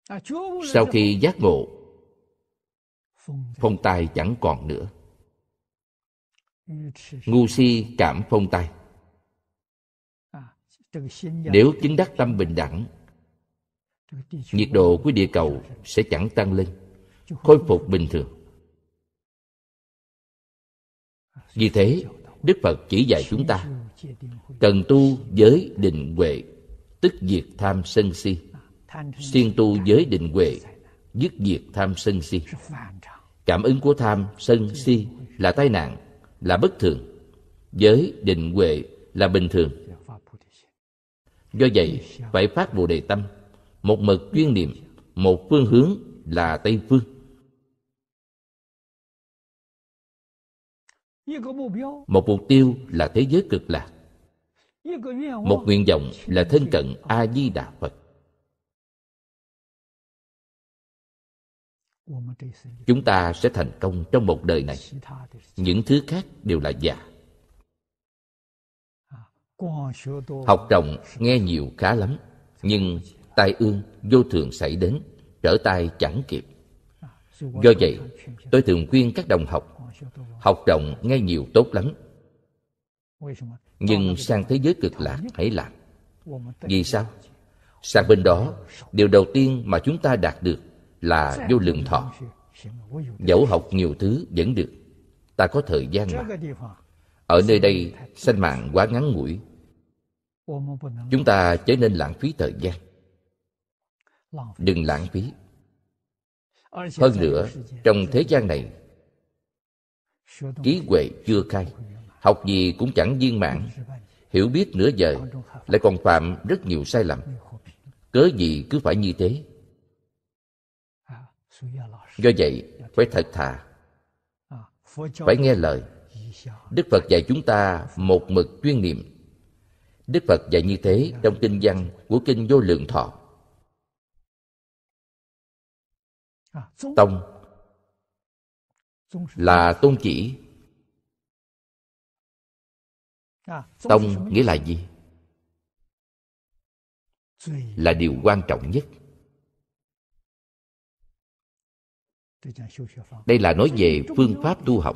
À, Sau khi giác ngộ, phong tai chẳng còn nữa. Ngu si cảm phong tai. À, Nếu chứng đắc tâm bình đẳng, nhiệt độ của địa cầu sẽ chẳng tăng lên, khôi phục bình thường vì thế đức phật chỉ dạy chúng ta cần tu giới định huệ tức diệt tham sân si xuyên tu giới định huệ dứt diệt tham sân si cảm ứng của tham sân si là tai nạn là bất thường giới định huệ là bình thường do vậy phải phát bồ đề tâm một mực chuyên niệm một phương hướng là tây phương một mục tiêu là thế giới cực lạc một nguyện vọng là thân cận a di đà phật chúng ta sẽ thành công trong một đời này những thứ khác đều là giả học rộng nghe nhiều khá lắm nhưng tai ương vô thường xảy đến trở tay chẳng kịp do vậy tôi thường khuyên các đồng học học rộng nghe nhiều tốt lắm nhưng sang thế giới cực lạc hãy làm vì sao sang bên đó điều đầu tiên mà chúng ta đạt được là vô lượng thọ dẫu học nhiều thứ vẫn được ta có thời gian mà ở nơi đây sanh mạng quá ngắn ngủi chúng ta trở nên lãng phí thời gian đừng lãng phí hơn nữa trong thế gian này trí huệ chưa khai học gì cũng chẳng viên mãn hiểu biết nửa giờ lại còn phạm rất nhiều sai lầm cớ gì cứ phải như thế do vậy phải thật thà phải nghe lời đức phật dạy chúng ta một mực chuyên niệm đức phật dạy như thế trong kinh văn của kinh vô lượng thọ tông là tôn chỉ tông nghĩa là gì là điều quan trọng nhất đây là nói về phương pháp tu học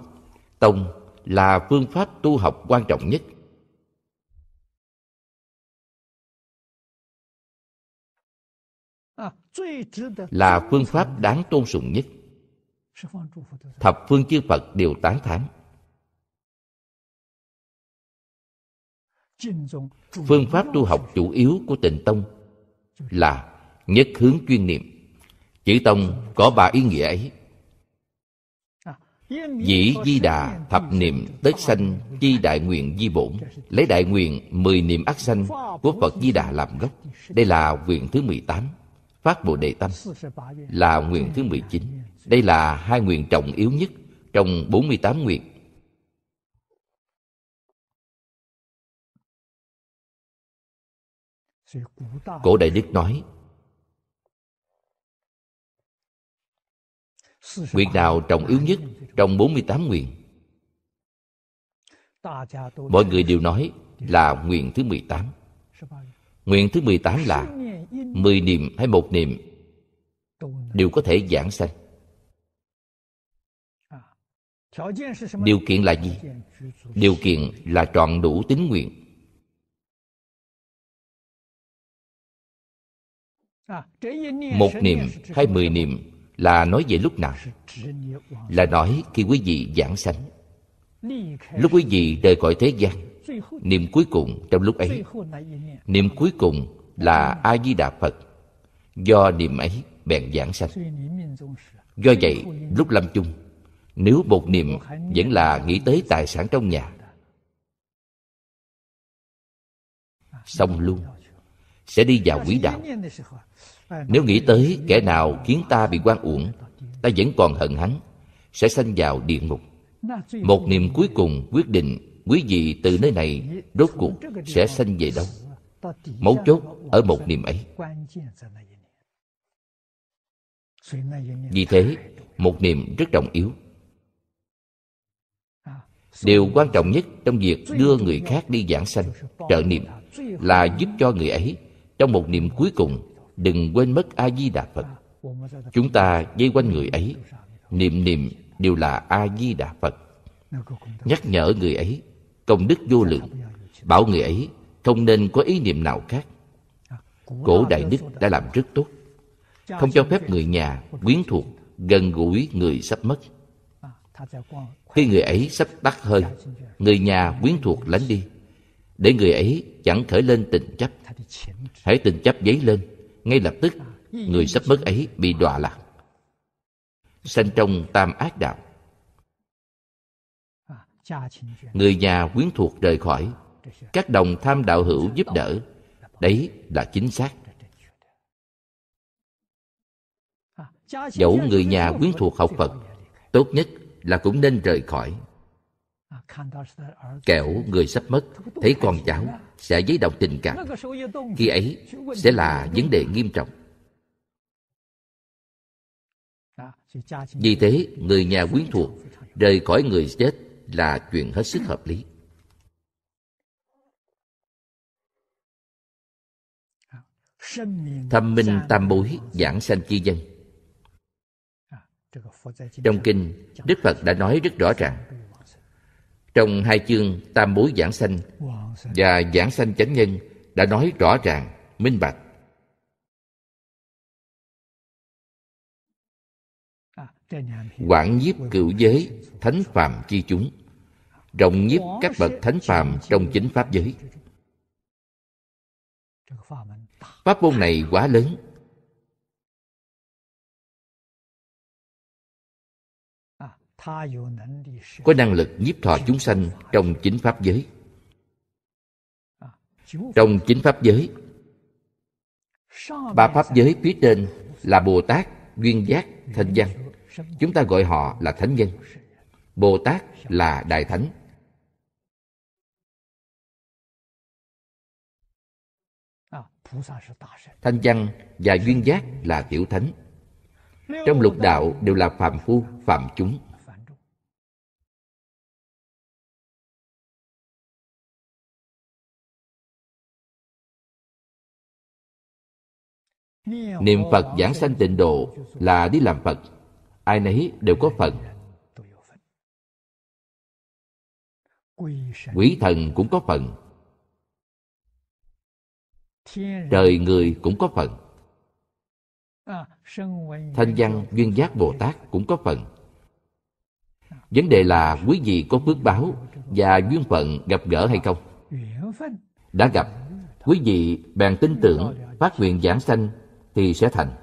tông là phương pháp tu học quan trọng nhất là phương pháp đáng tôn sùng nhất thập phương chư phật đều tán thán phương pháp tu học chủ yếu của tịnh tông là nhất hướng chuyên niệm chữ tông có ba ý nghĩa ấy dĩ di đà thập niệm tất sanh chi đại nguyện di bổn lấy đại nguyện mười niệm ác sanh của phật di đà làm gốc đây là quyền thứ mười tám Phát Bồ Đề Tâm là nguyện thứ 19. Đây là hai nguyện trọng yếu nhất trong 48 nguyện. Cổ Đại Đức nói, Nguyện nào trọng yếu nhất trong 48 nguyện? Mọi người đều nói là nguyện thứ 18. Nguyện thứ 18 là 10 niệm hay một niệm đều có thể giảng sanh. Điều kiện là gì? Điều kiện là trọn đủ tín nguyện. Một niệm hay mười niệm là nói về lúc nào? Là nói khi quý vị giảng sanh. Lúc quý vị rời khỏi thế gian niệm cuối cùng trong lúc ấy niệm cuối cùng là a di đà phật do niệm ấy bèn giảng sanh do vậy lúc lâm chung nếu một niệm vẫn là nghĩ tới tài sản trong nhà xong luôn sẽ đi vào quỹ đạo nếu nghĩ tới kẻ nào khiến ta bị quan uổng ta vẫn còn hận hắn sẽ sanh vào địa ngục một niệm cuối cùng quyết định quý vị từ nơi này rốt cuộc sẽ sanh về đâu mấu chốt ở một niềm ấy vì thế một niềm rất trọng yếu điều quan trọng nhất trong việc đưa người khác đi giảng sanh trợ niệm là giúp cho người ấy trong một niệm cuối cùng đừng quên mất a di đà phật chúng ta dây quanh người ấy niệm niệm đều là a di đà phật nhắc nhở người ấy công đức vô lượng bảo người ấy không nên có ý niệm nào khác cổ đại đức đã làm rất tốt không cho phép người nhà quyến thuộc gần gũi người sắp mất khi người ấy sắp tắt hơi người nhà quyến thuộc lánh đi để người ấy chẳng khởi lên tình chấp hãy tình chấp giấy lên ngay lập tức người sắp mất ấy bị đọa lạc sanh trong tam ác đạo người nhà quyến thuộc rời khỏi các đồng tham đạo hữu giúp đỡ đấy là chính xác dẫu người nhà quyến thuộc học phật tốt nhất là cũng nên rời khỏi à, kẻo người sắp mất thấy con cháu sẽ giấy động tình cảm khi ấy sẽ là vấn đề nghiêm trọng à, vì thế người nhà quyến thuộc rời khỏi người chết là chuyện hết sức hợp lý. Thâm minh tam bối giảng sanh chi dân Trong kinh, Đức Phật đã nói rất rõ ràng Trong hai chương tam bối giảng sanh và giảng sanh chánh nhân đã nói rõ ràng, minh bạch quản nhiếp cựu giới, thánh phàm chi chúng Rộng nhiếp các bậc thánh phàm trong chính pháp giới Pháp môn này quá lớn có năng lực nhiếp thọ chúng sanh trong chính pháp giới trong chính pháp giới ba pháp giới phía trên là bồ tát duyên giác thanh văn chúng ta gọi họ là thánh nhân bồ tát là đại thánh thanh văn và duyên giác là tiểu thánh trong lục đạo đều là phàm phu phàm chúng niệm phật giảng sanh tịnh độ là đi làm phật ai nấy đều có phần quỷ thần cũng có phần trời người cũng có phần thanh văn duyên giác bồ tát cũng có phần vấn đề là quý vị có phước báo và duyên phận gặp gỡ hay không đã gặp quý vị bèn tin tưởng phát nguyện giảng sanh thì sẽ thành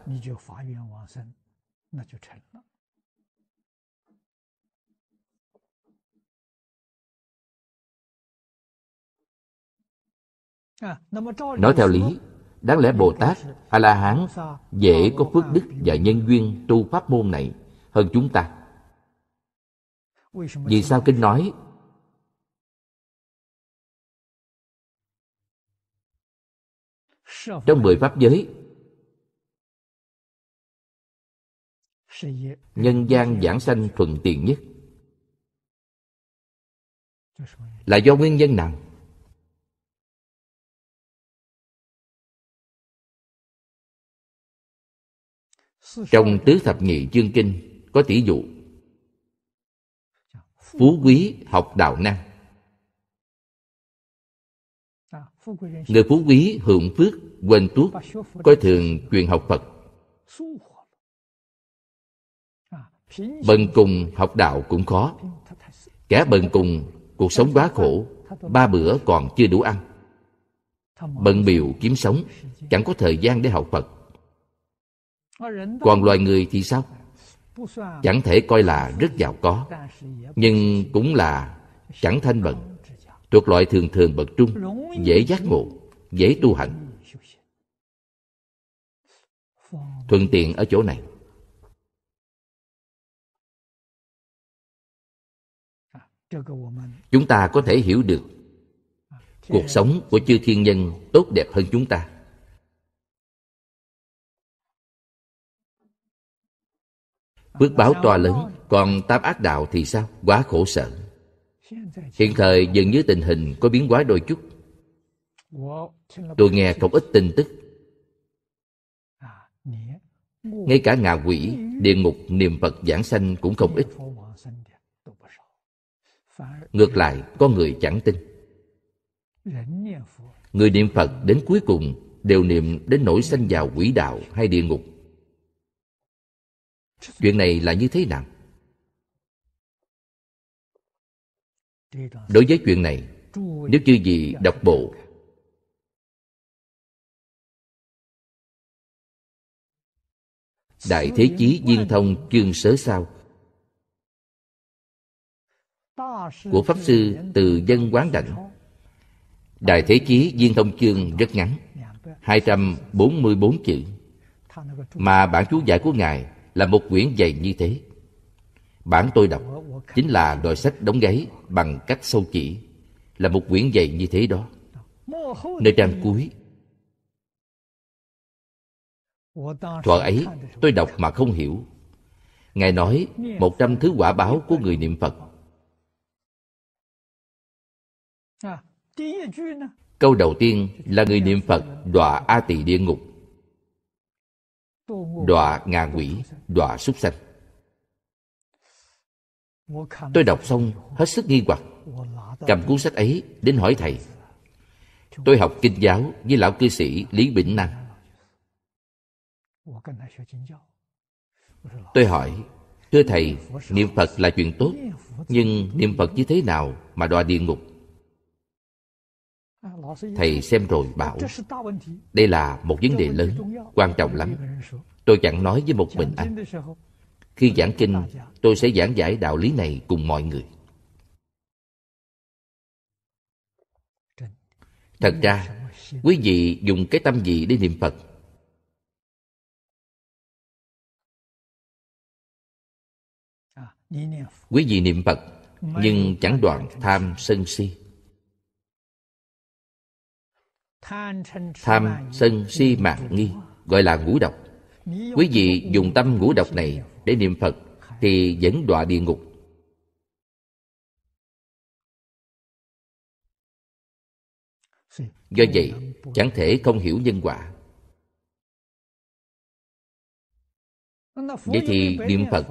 nói theo lý đáng lẽ bồ tát a la hán dễ có phước đức và nhân duyên tu pháp môn này hơn chúng ta vì sao kinh nói trong mười pháp giới nhân gian giảng sanh thuận tiện nhất là do nguyên nhân nào trong tứ thập nhị chương kinh có tỷ dụ phú quý học đạo năng người phú quý hưởng phước quên tuốt coi thường truyền học phật bần cùng học đạo cũng khó kẻ bần cùng cuộc sống quá khổ ba bữa còn chưa đủ ăn bận biểu kiếm sống chẳng có thời gian để học phật còn loài người thì sao? Chẳng thể coi là rất giàu có Nhưng cũng là chẳng thanh bần Thuộc loại thường thường bậc trung Dễ giác ngộ, dễ tu hành Thuận tiện ở chỗ này Chúng ta có thể hiểu được Cuộc sống của chư thiên nhân tốt đẹp hơn chúng ta phước báo to lớn còn tam ác đạo thì sao quá khổ sở hiện thời dường như tình hình có biến hóa đôi chút tôi nghe không ít tin tức ngay cả ngạ quỷ địa ngục niệm phật giảng sanh cũng không ít ngược lại có người chẳng tin người niệm phật đến cuối cùng đều niệm đến nỗi sanh vào quỷ đạo hay địa ngục chuyện này là như thế nào đối với chuyện này nếu chưa gì đọc bộ đại thế chí viên thông chương sớ sao của pháp sư từ dân quán đảnh đại thế chí viên thông chương rất ngắn 244 chữ mà bản chú giải của ngài là một quyển dày như thế. Bản tôi đọc chính là loại sách đóng gáy bằng cách sâu chỉ, là một quyển dày như thế đó. Nơi trang cuối Thuở ấy tôi đọc mà không hiểu Ngài nói một trăm thứ quả báo của người niệm Phật Câu đầu tiên là người niệm Phật đọa A Tỳ địa ngục đọa ngạ quỷ đọa súc sanh tôi đọc xong hết sức nghi hoặc cầm cuốn sách ấy đến hỏi thầy tôi học kinh giáo với lão cư sĩ lý bỉnh năng tôi hỏi thưa thầy niệm phật là chuyện tốt nhưng niệm phật như thế nào mà đọa địa ngục thầy xem rồi bảo đây là một vấn đề lớn quan trọng lắm tôi chẳng nói với một mình anh khi giảng kinh tôi sẽ giảng giải đạo lý này cùng mọi người thật ra quý vị dùng cái tâm gì để niệm phật quý vị niệm phật nhưng chẳng đoạn tham sân si tham sân si mạc nghi gọi là ngũ độc quý vị dùng tâm ngũ độc này để niệm phật thì vẫn đọa địa ngục do vậy chẳng thể không hiểu nhân quả vậy thì niệm phật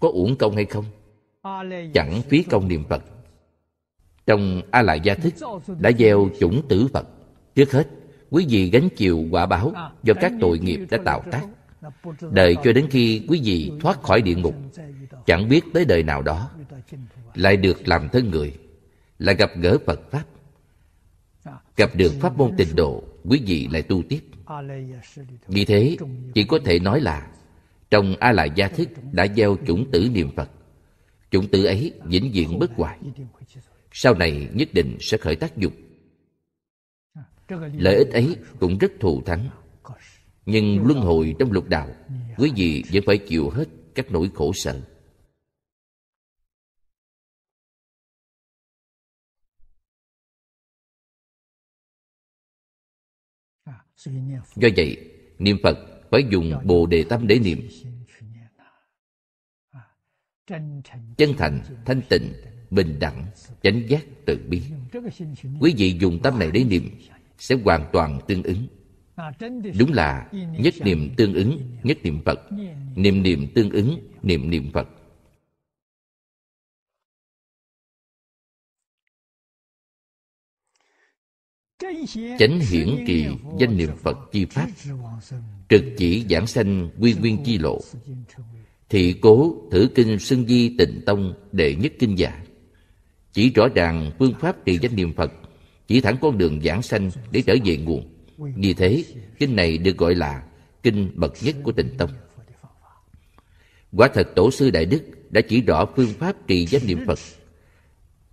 có uổng công hay không chẳng phí công niệm phật trong a la gia thức đã gieo chủng tử phật Trước hết, quý vị gánh chịu quả báo à, do các tội nghiệp đã tạo tác. Đợi cho đến khi quý vị thoát khỏi địa ngục, chẳng biết tới đời nào đó, lại được làm thân người, lại gặp gỡ Phật Pháp. Gặp được Pháp môn tịnh độ, quý vị lại tu tiếp. Vì thế, chỉ có thể nói là trong a la gia thức đã gieo chủng tử niệm phật chủng tử ấy vĩnh viễn bất hoại sau này nhất định sẽ khởi tác dụng lợi ích ấy cũng rất thù thắng nhưng luân hồi trong lục đạo quý vị vẫn phải chịu hết các nỗi khổ sở do vậy niệm phật phải dùng bồ đề tâm để niệm chân thành thanh tịnh bình đẳng chánh giác từ bi quý vị dùng tâm này để niệm sẽ hoàn toàn tương ứng đúng là nhất niệm tương ứng nhất niệm phật niệm niệm tương ứng niệm niệm phật chánh hiển kỳ danh niệm phật chi pháp trực chỉ giảng sanh quy nguyên chi lộ thị cố thử kinh xưng di tịnh tông đệ nhất kinh giả chỉ rõ ràng phương pháp trì danh niệm phật chỉ thẳng con đường giảng sanh để trở về nguồn vì thế kinh này được gọi là kinh bậc nhất của tịnh tông quả thật tổ sư đại đức đã chỉ rõ phương pháp trì danh niệm phật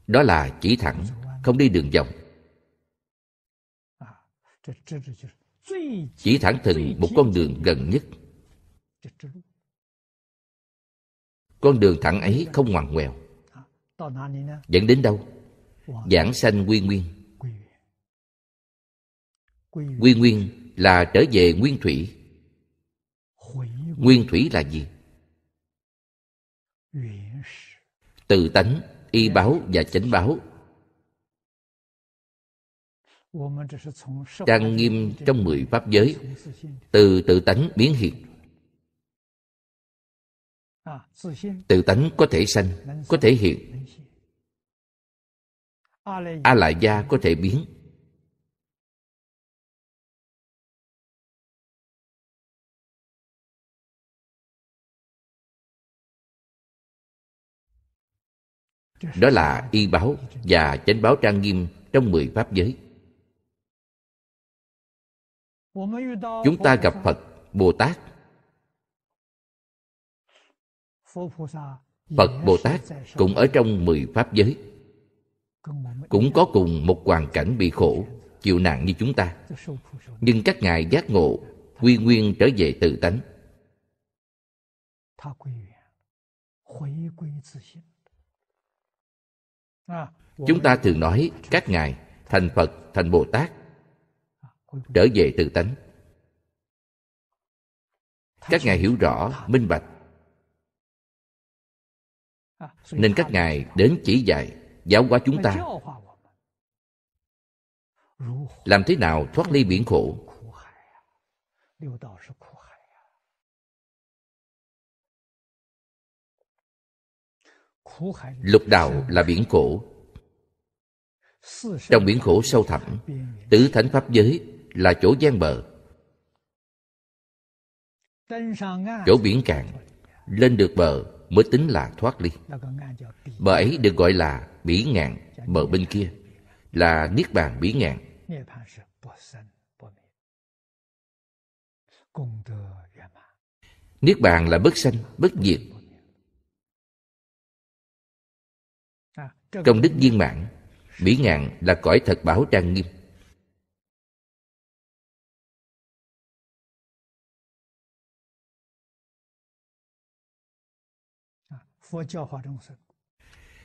đó là chỉ thẳng không đi đường vòng chỉ thẳng thừng một con đường gần nhất con đường thẳng ấy không ngoằn ngoèo dẫn đến đâu giảng sanh quy nguyên quy nguyên là trở về nguyên thủy nguyên thủy là gì từ tánh y báo và chánh báo trang nghiêm trong mười pháp giới từ tự tánh biến hiện tự tánh có thể sanh có thể hiện a lại gia có thể biến Đó là y báo và chánh báo trang nghiêm trong mười pháp giới. Chúng ta gặp Phật, Bồ Tát. Phật Bồ Tát cũng ở trong mười pháp giới. Cũng có cùng một hoàn cảnh bị khổ, chịu nạn như chúng ta. Nhưng các ngài giác ngộ, quy nguyên trở về tự tánh. À, chúng ta thường nói các ngài thành phật thành bồ tát trở về tự tánh các ngài hiểu rõ minh bạch nên các ngài đến chỉ dạy giáo hóa chúng ta làm thế nào thoát ly biển khổ lục đạo là biển khổ. trong biển khổ sâu thẳm tứ thánh pháp giới là chỗ gian bờ chỗ biển cạn lên được bờ mới tính là thoát ly bờ ấy được gọi là bỉ ngạn bờ bên kia là niết bàn bỉ ngạn niết bàn là bất sanh bất diệt Trong đức viên mạng Bỉ ngạn là cõi thật bảo trang nghiêm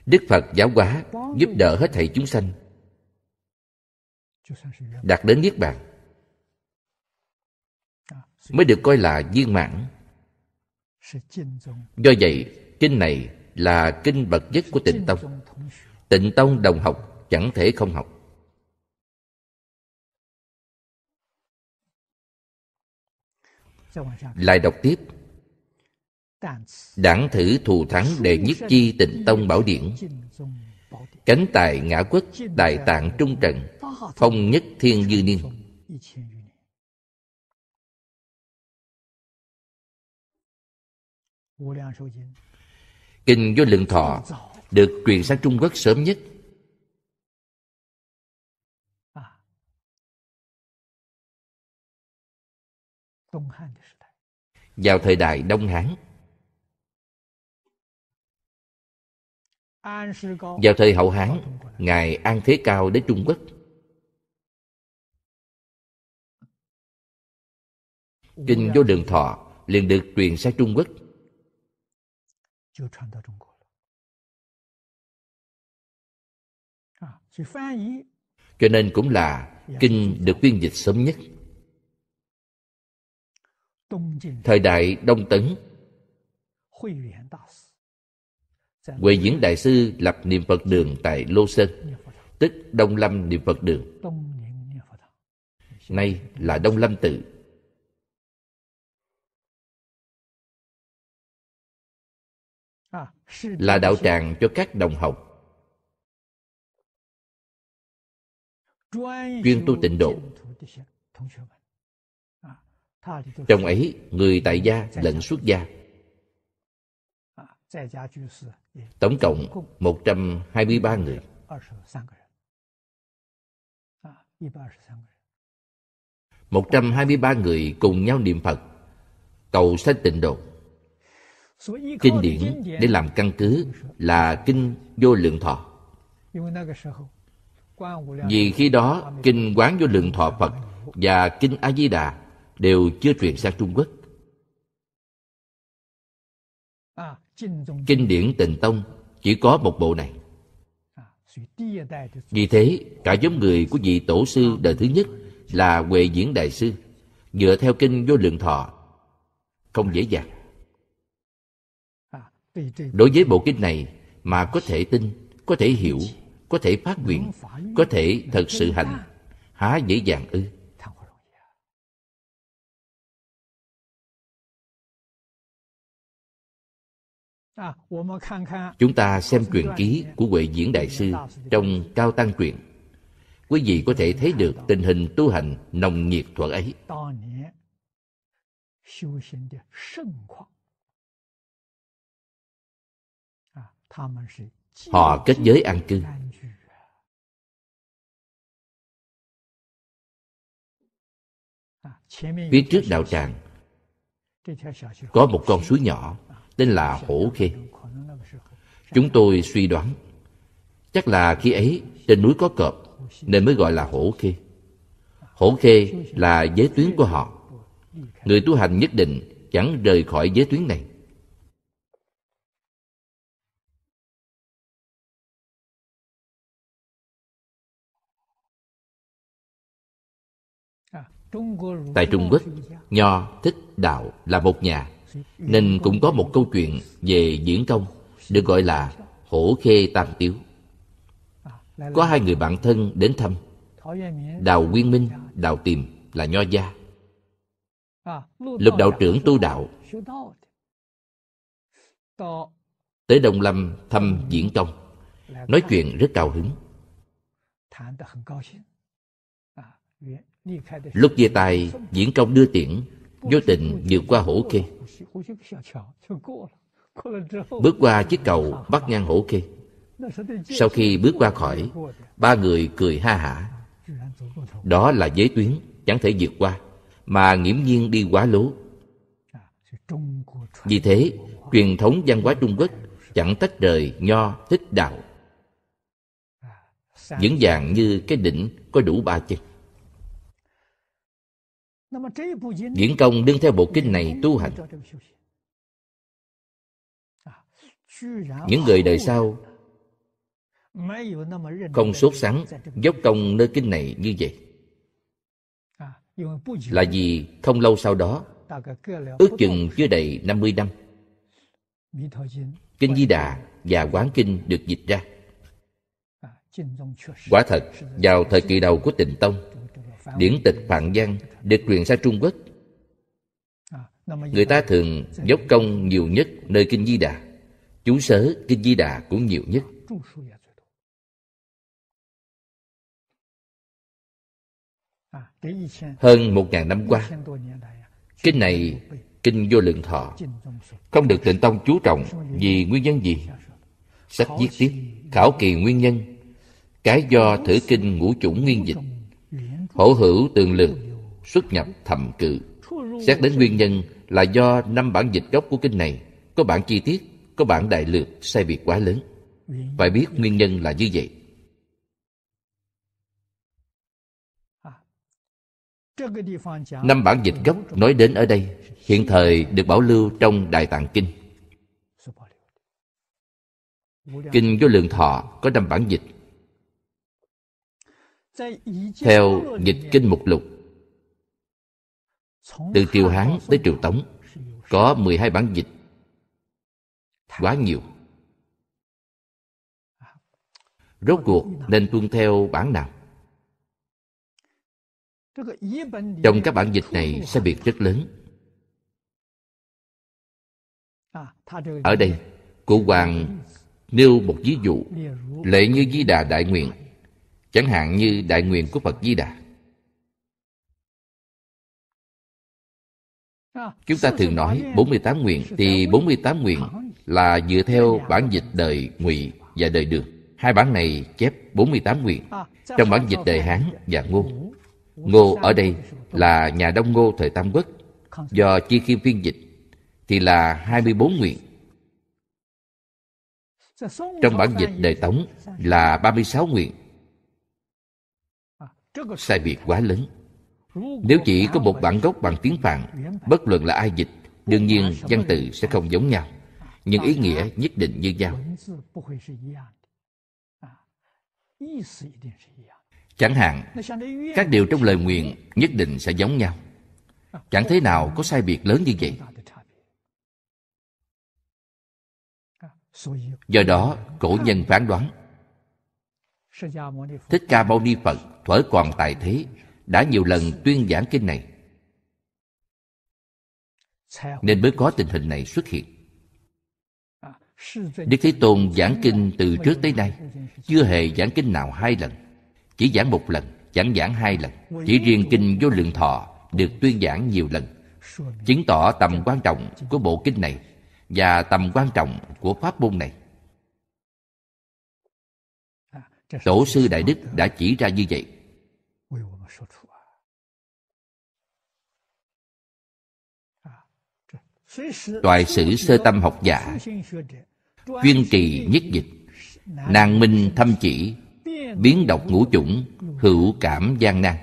Đức Phật giáo hóa giúp đỡ hết thầy chúng sanh đạt đến niết bàn mới được coi là viên mãn do vậy kinh này là kinh bậc nhất của tịnh tông tịnh tông đồng học chẳng thể không học lại đọc tiếp đảng thử thù thắng đệ nhất chi tịnh tông bảo điển cánh tài ngã quốc đại tạng trung trần phong nhất thiên dư niên Kinh Vô Lượng Thọ được truyền sang Trung Quốc sớm nhất. Vào thời đại Đông Hán. Vào thời Hậu Hán, Ngài An Thế Cao đến Trung Quốc. Kinh Vô lượng Thọ liền được truyền sang Trung Quốc. 就传到中国了。啊，所以翻译，cho nên cũng là kinh được biên dịch sớm nhất. Thời đại Đông Tấn, Huệ Diễn Đại Sư lập niệm Phật đường tại Lô Sơn, tức Đông Lâm niệm Phật đường. Nay là Đông Lâm tự là đạo tràng cho các đồng học chuyên tu tịnh độ à, trong ấy người tại gia dạ, dạ. lẫn xuất gia à, dạ, tổng cộng 123 người một trăm hai mươi ba người cùng nhau niệm Phật, cầu sanh tịnh độ kinh điển để làm căn cứ là kinh vô lượng thọ vì khi đó kinh quán vô lượng thọ phật và kinh a di đà đều chưa truyền sang trung quốc kinh điển tịnh tông chỉ có một bộ này vì thế cả nhóm người của vị tổ sư đời thứ nhất là huệ diễn đại sư dựa theo kinh vô lượng thọ không dễ dàng đối với bộ kinh này mà có thể tin có thể hiểu có thể phát nguyện có thể thật sự hành há dễ dàng ư chúng ta xem truyền ký của huệ diễn đại sư trong cao tăng truyền. quý vị có thể thấy được tình hình tu hành nồng nhiệt thuở ấy Họ kết giới an cư Phía trước đạo tràng Có một con suối nhỏ Tên là Hổ Khê Chúng tôi suy đoán Chắc là khi ấy trên núi có cọp Nên mới gọi là Hổ Khê Hổ Khê là giới tuyến của họ Người tu hành nhất định chẳng rời khỏi giới tuyến này tại trung quốc nho thích đạo là một nhà nên cũng có một câu chuyện về diễn công được gọi là hổ khê tam tiếu có hai người bạn thân đến thăm đào nguyên minh đào tiềm là nho gia lục đạo trưởng tu đạo tới đồng lâm thăm diễn công nói chuyện rất cao hứng Lúc chia tay, diễn công đưa tiễn, vô tình vượt qua hổ khê. Bước qua chiếc cầu bắt ngang hổ khê. Sau khi bước qua khỏi, ba người cười ha hả. Đó là giới tuyến, chẳng thể vượt qua, mà nghiễm nhiên đi quá lố. Vì thế, truyền thống văn hóa Trung Quốc chẳng tách rời nho thích đạo vững vàng như cái đỉnh có đủ ba chân Diễn công đương theo bộ kinh này tu hành Những người đời sau Không sốt sắng dốc công nơi kinh này như vậy Là vì không lâu sau đó Ước chừng chưa đầy 50 năm Kinh Di Đà và Quán Kinh được dịch ra Quả thật, vào thời kỳ đầu của tịnh Tông điển tịch phạn văn được truyền sang trung quốc người ta thường dốc công nhiều nhất nơi kinh di đà chú sớ kinh di đà cũng nhiều nhất hơn một ngàn năm qua kinh này kinh vô lượng thọ không được tịnh tông chú trọng vì nguyên nhân gì sách viết tiếp khảo kỳ nguyên nhân cái do thử kinh ngũ chủng nguyên dịch hổ hữu tương lương xuất nhập thầm cự xét đến nguyên nhân là do năm bản dịch gốc của kinh này có bản chi tiết có bản đại lược sai biệt quá lớn phải biết nguyên nhân là như vậy năm bản dịch gốc nói đến ở đây hiện thời được bảo lưu trong đại tạng kinh kinh vô lượng thọ có năm bản dịch theo dịch kinh mục lục từ triều hán tới triều tống có 12 bản dịch quá nhiều rốt cuộc nên tuân theo bản nào trong các bản dịch này sẽ biệt rất lớn ở đây cụ hoàng nêu một ví dụ lệ như di đà đại nguyện chẳng hạn như đại nguyện của Phật Di Đà. Chúng ta thường nói 48 nguyện thì 48 nguyện là dựa theo bản dịch đời Ngụy và đời Đường. Hai bản này chép 48 nguyện trong bản dịch đời Hán và Ngô. Ngô ở đây là nhà Đông Ngô thời Tam Quốc do Chi Kim phiên dịch thì là 24 nguyện. Trong bản dịch đời Tống là 36 nguyện sai biệt quá lớn nếu chỉ có một bản gốc bằng tiếng phạn bất luận là ai dịch đương nhiên văn tự sẽ không giống nhau nhưng ý nghĩa nhất định như nhau à, chẳng hạn các điều trong lời nguyện nhất định sẽ giống nhau à, chẳng thế nào có sai biệt lớn như vậy à, do đó cổ nhân phán đoán Thích Ca Mâu Ni Phật thuở còn tại thế đã nhiều lần tuyên giảng kinh này nên mới có tình hình này xuất hiện à, đức thế tôn giảng kinh từ trước tới nay chưa hề giảng kinh nào hai lần chỉ giảng một lần chẳng giảng hai lần chỉ riêng kinh vô lượng thọ được tuyên giảng nhiều lần chứng tỏ tầm quan trọng của bộ kinh này và tầm quan trọng của pháp môn này tổ sư đại đức đã chỉ ra như vậy toại sử sơ tâm học giả chuyên trì nhất dịch nàng minh thâm chỉ biến độc ngũ chủng hữu cảm gian nan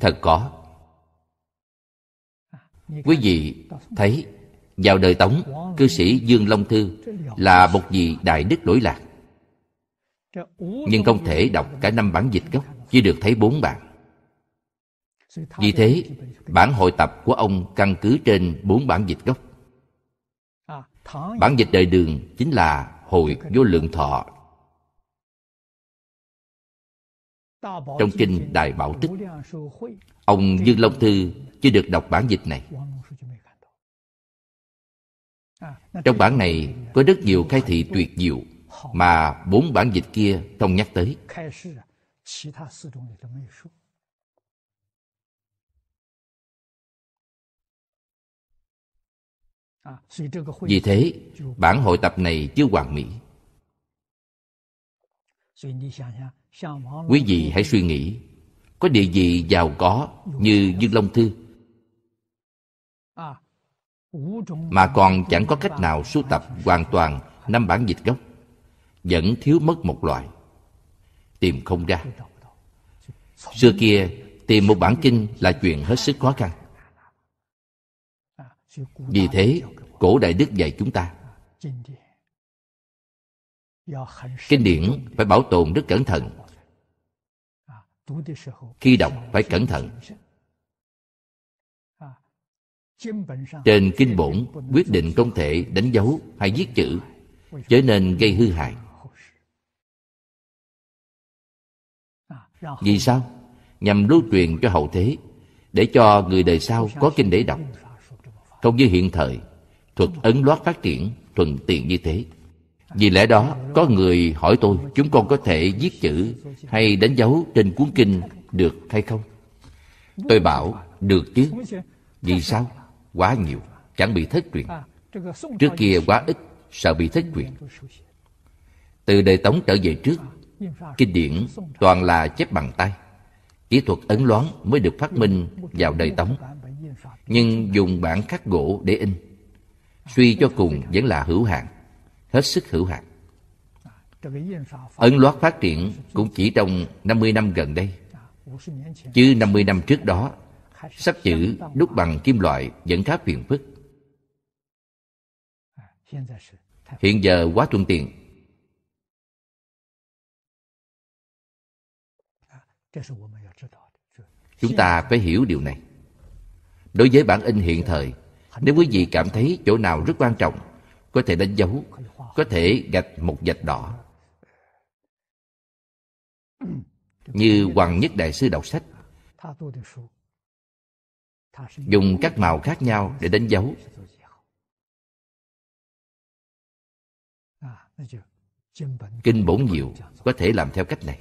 thật có quý vị thấy vào đời tống cư sĩ dương long thư là một vị đại đức lỗi lạc nhưng không thể đọc cả năm bản dịch gốc chỉ được thấy bốn bản vì thế bản hội tập của ông căn cứ trên bốn bản dịch gốc à, bản dịch đời đường chính là hội vô lượng thọ trong kinh Đại bảo tích ông dương long thư chưa được đọc bản dịch này à, trong bản này có rất nhiều khai thị tuyệt diệu mà bốn bản dịch kia không nhắc tới vì thế bản hội tập này chưa hoàn mỹ quý vị hãy suy nghĩ có địa vị giàu có như dương long thư mà còn chẳng có cách nào sưu tập hoàn toàn năm bản dịch gốc vẫn thiếu mất một loại tìm không ra xưa kia tìm một bản kinh là chuyện hết sức khó khăn vì thế cổ đại đức dạy chúng ta kinh điển phải bảo tồn rất cẩn thận khi đọc phải cẩn thận trên kinh bổn quyết định không thể đánh dấu hay viết chữ chớ nên gây hư hại Vì sao? Nhằm lưu truyền cho hậu thế Để cho người đời sau có kinh để đọc Không như hiện thời Thuật ấn loát phát triển thuận tiện như thế Vì lẽ đó có người hỏi tôi Chúng con có thể viết chữ hay đánh dấu trên cuốn kinh được hay không? Tôi bảo được chứ Vì sao? Quá nhiều Chẳng bị thất truyền Trước kia quá ít Sợ bị thất truyền Từ đời Tống trở về trước Kinh điển toàn là chép bằng tay Kỹ thuật ấn loán mới được phát minh vào đời Tống Nhưng dùng bản khắc gỗ để in Suy cho cùng vẫn là hữu hạn Hết sức hữu hạn Ấn loát phát triển cũng chỉ trong 50 năm gần đây Chứ 50 năm trước đó Sắp chữ đúc bằng kim loại vẫn khá phiền phức Hiện giờ quá thuận tiện Chúng ta phải hiểu điều này. Đối với bản in hiện thời, nếu quý vị cảm thấy chỗ nào rất quan trọng, có thể đánh dấu, có thể gạch một vạch đỏ. Như Hoàng Nhất Đại Sư đọc sách, dùng các màu khác nhau để đánh dấu. Kinh bổn diệu có thể làm theo cách này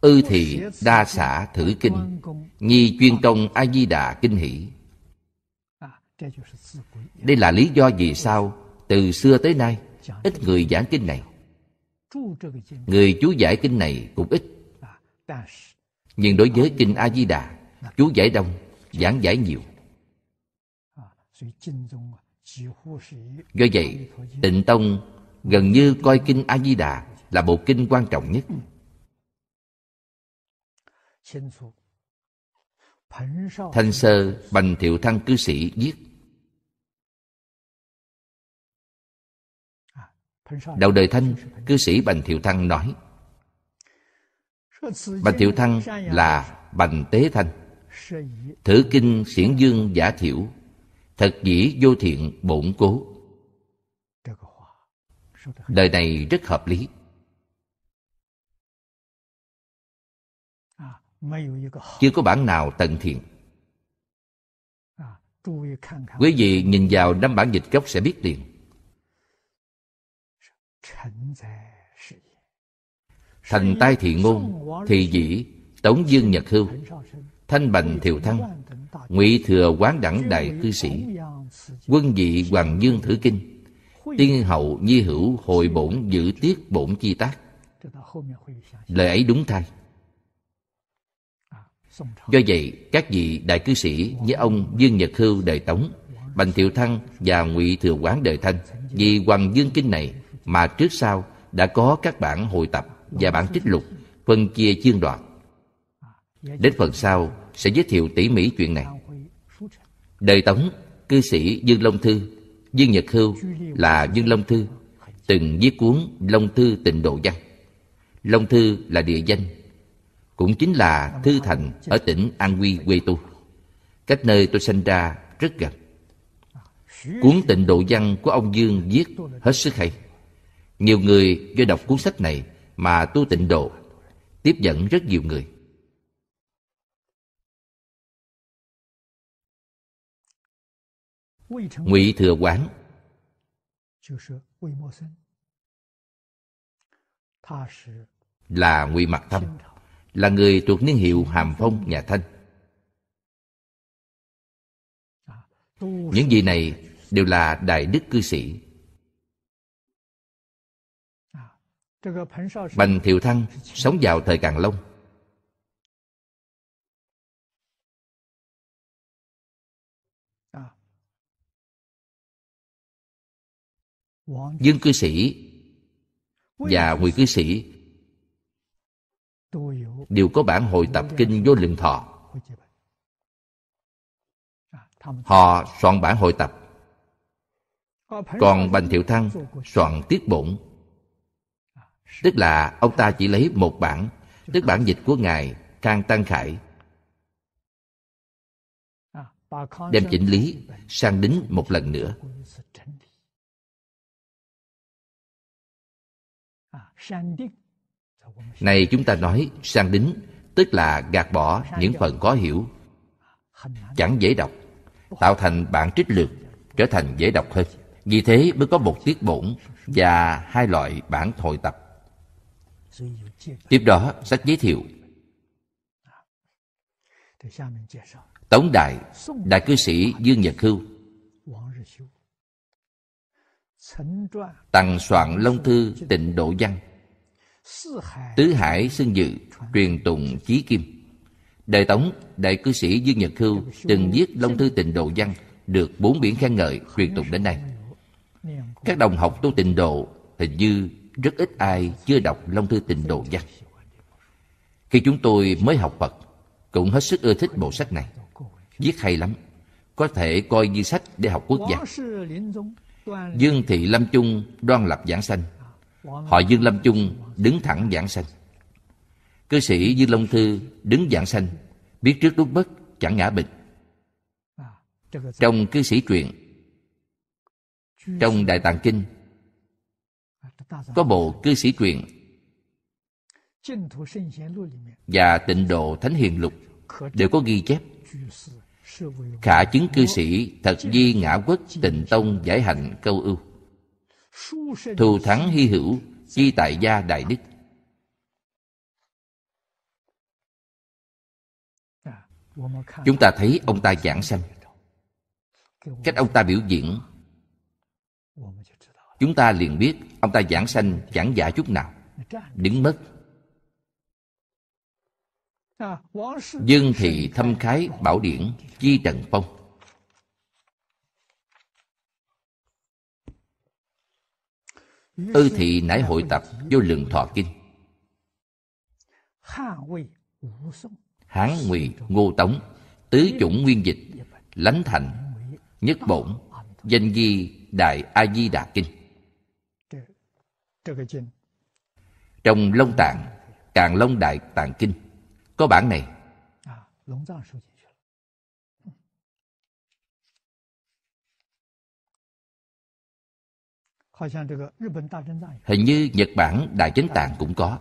ư thị đa xả thử kinh nhi chuyên công a di đà kinh hỷ đây là lý do vì sao từ xưa tới nay ít người giảng kinh này người chú giải kinh này cũng ít nhưng đối với kinh a di đà chú giải đông giảng giải nhiều do vậy tịnh tông gần như coi kinh a di đà là bộ kinh quan trọng nhất thanh sơ bành thiệu thăng cư sĩ viết đầu đời thanh cư sĩ bành thiệu thăng nói bành thiệu thăng là bành tế thanh Thử kinh xiển dương giả thiểu Thật dĩ vô thiện bổn cố Lời này rất hợp lý Chưa có bản nào tận thiện Quý vị nhìn vào năm bản dịch gốc sẽ biết liền Thành tai thị ngôn Thì dĩ Tống dương nhật hưu thanh bành thiệu thăng ngụy thừa quán đẳng đại cư sĩ quân vị hoàng dương thử kinh tiên hậu nhi hữu hội bổn giữ tiết bổn chi tác lời ấy đúng thay do vậy các vị đại cư sĩ như ông dương nhật hưu đời tống bành thiệu thăng và ngụy thừa quán đời thanh vì hoàng dương kinh này mà trước sau đã có các bản hội tập và bản trích lục phân chia chương đoạn Đến phần sau sẽ giới thiệu tỉ mỉ chuyện này Đời Tống, cư sĩ Dương Long Thư Dương Nhật Hưu là Dương Long Thư Từng viết cuốn Long Thư Tịnh Độ Văn Long Thư là địa danh Cũng chính là Thư Thành ở tỉnh An Huy quê tu Cách nơi tôi sinh ra rất gần Cuốn tịnh độ văn của ông Dương viết hết sức hay Nhiều người do đọc cuốn sách này mà tu tịnh độ Tiếp dẫn rất nhiều người ngụy thừa quán là ngụy mặc thâm là người thuộc niên hiệu hàm phong nhà thanh những vị này đều là đại đức cư sĩ bành thiệu thăng sống vào thời càng long dương cư sĩ và quỷ cư sĩ đều có bản hội tập kinh vô lượng thọ họ soạn bản hội tập còn bành thiệu thăng soạn tiết bổn tức là ông ta chỉ lấy một bản tức bản dịch của ngài khang tăng khải đem chỉnh lý sang đính một lần nữa Này chúng ta nói sang đính Tức là gạt bỏ những phần khó hiểu Chẳng dễ đọc Tạo thành bản trích lược Trở thành dễ đọc hơn Vì thế mới có một tiết bổn Và hai loại bản hội tập Tiếp đó sách giới thiệu Tống Đại, Đại cư sĩ Dương Nhật Hưu Tặng soạn Long Thư Tịnh Độ Văn Tứ Hải Sơn Dự truyền tụng Chí Kim Đời Tống, đại cư sĩ Dương Nhật khưu từng viết Long Thư Tịnh Độ Văn được bốn biển khen ngợi truyền tụng đến nay. Các đồng học tu tịnh độ hình như rất ít ai chưa đọc Long Thư Tịnh Độ Văn. Khi chúng tôi mới học Phật, cũng hết sức ưa thích bộ sách này. Viết hay lắm, có thể coi như sách để học quốc gia. Dương Thị Lâm Trung đoan lập giảng sanh Họ Dương Lâm Chung đứng thẳng giảng sanh Cư sĩ Dương Long Thư đứng giảng sanh Biết trước đúc bất chẳng ngã bình. Trong cư sĩ truyện Trong Đại Tạng Kinh Có bộ cư sĩ truyện Và tịnh độ Thánh Hiền Lục Đều có ghi chép Khả chứng cư sĩ Thật di ngã quốc tịnh tông giải hạnh câu ưu Thù thắng hy hữu Chi tại gia đại đức Chúng ta thấy ông ta giảng sanh Cách ông ta biểu diễn Chúng ta liền biết Ông ta giảng sanh chẳng giả chút nào Đứng mất Dương thị thâm khái bảo điển chi Trần Phong Ư thị nãi hội tập vô lượng thọ kinh Hán Ngụy Ngô Tống Tứ chủng nguyên dịch Lánh Thành Nhất Bổn Danh ghi Đại A Di Đà Kinh Trong Long Tạng Càng Long Đại Tạng Kinh Có bản này Hình như Nhật Bản Đại Chánh Tạng cũng có.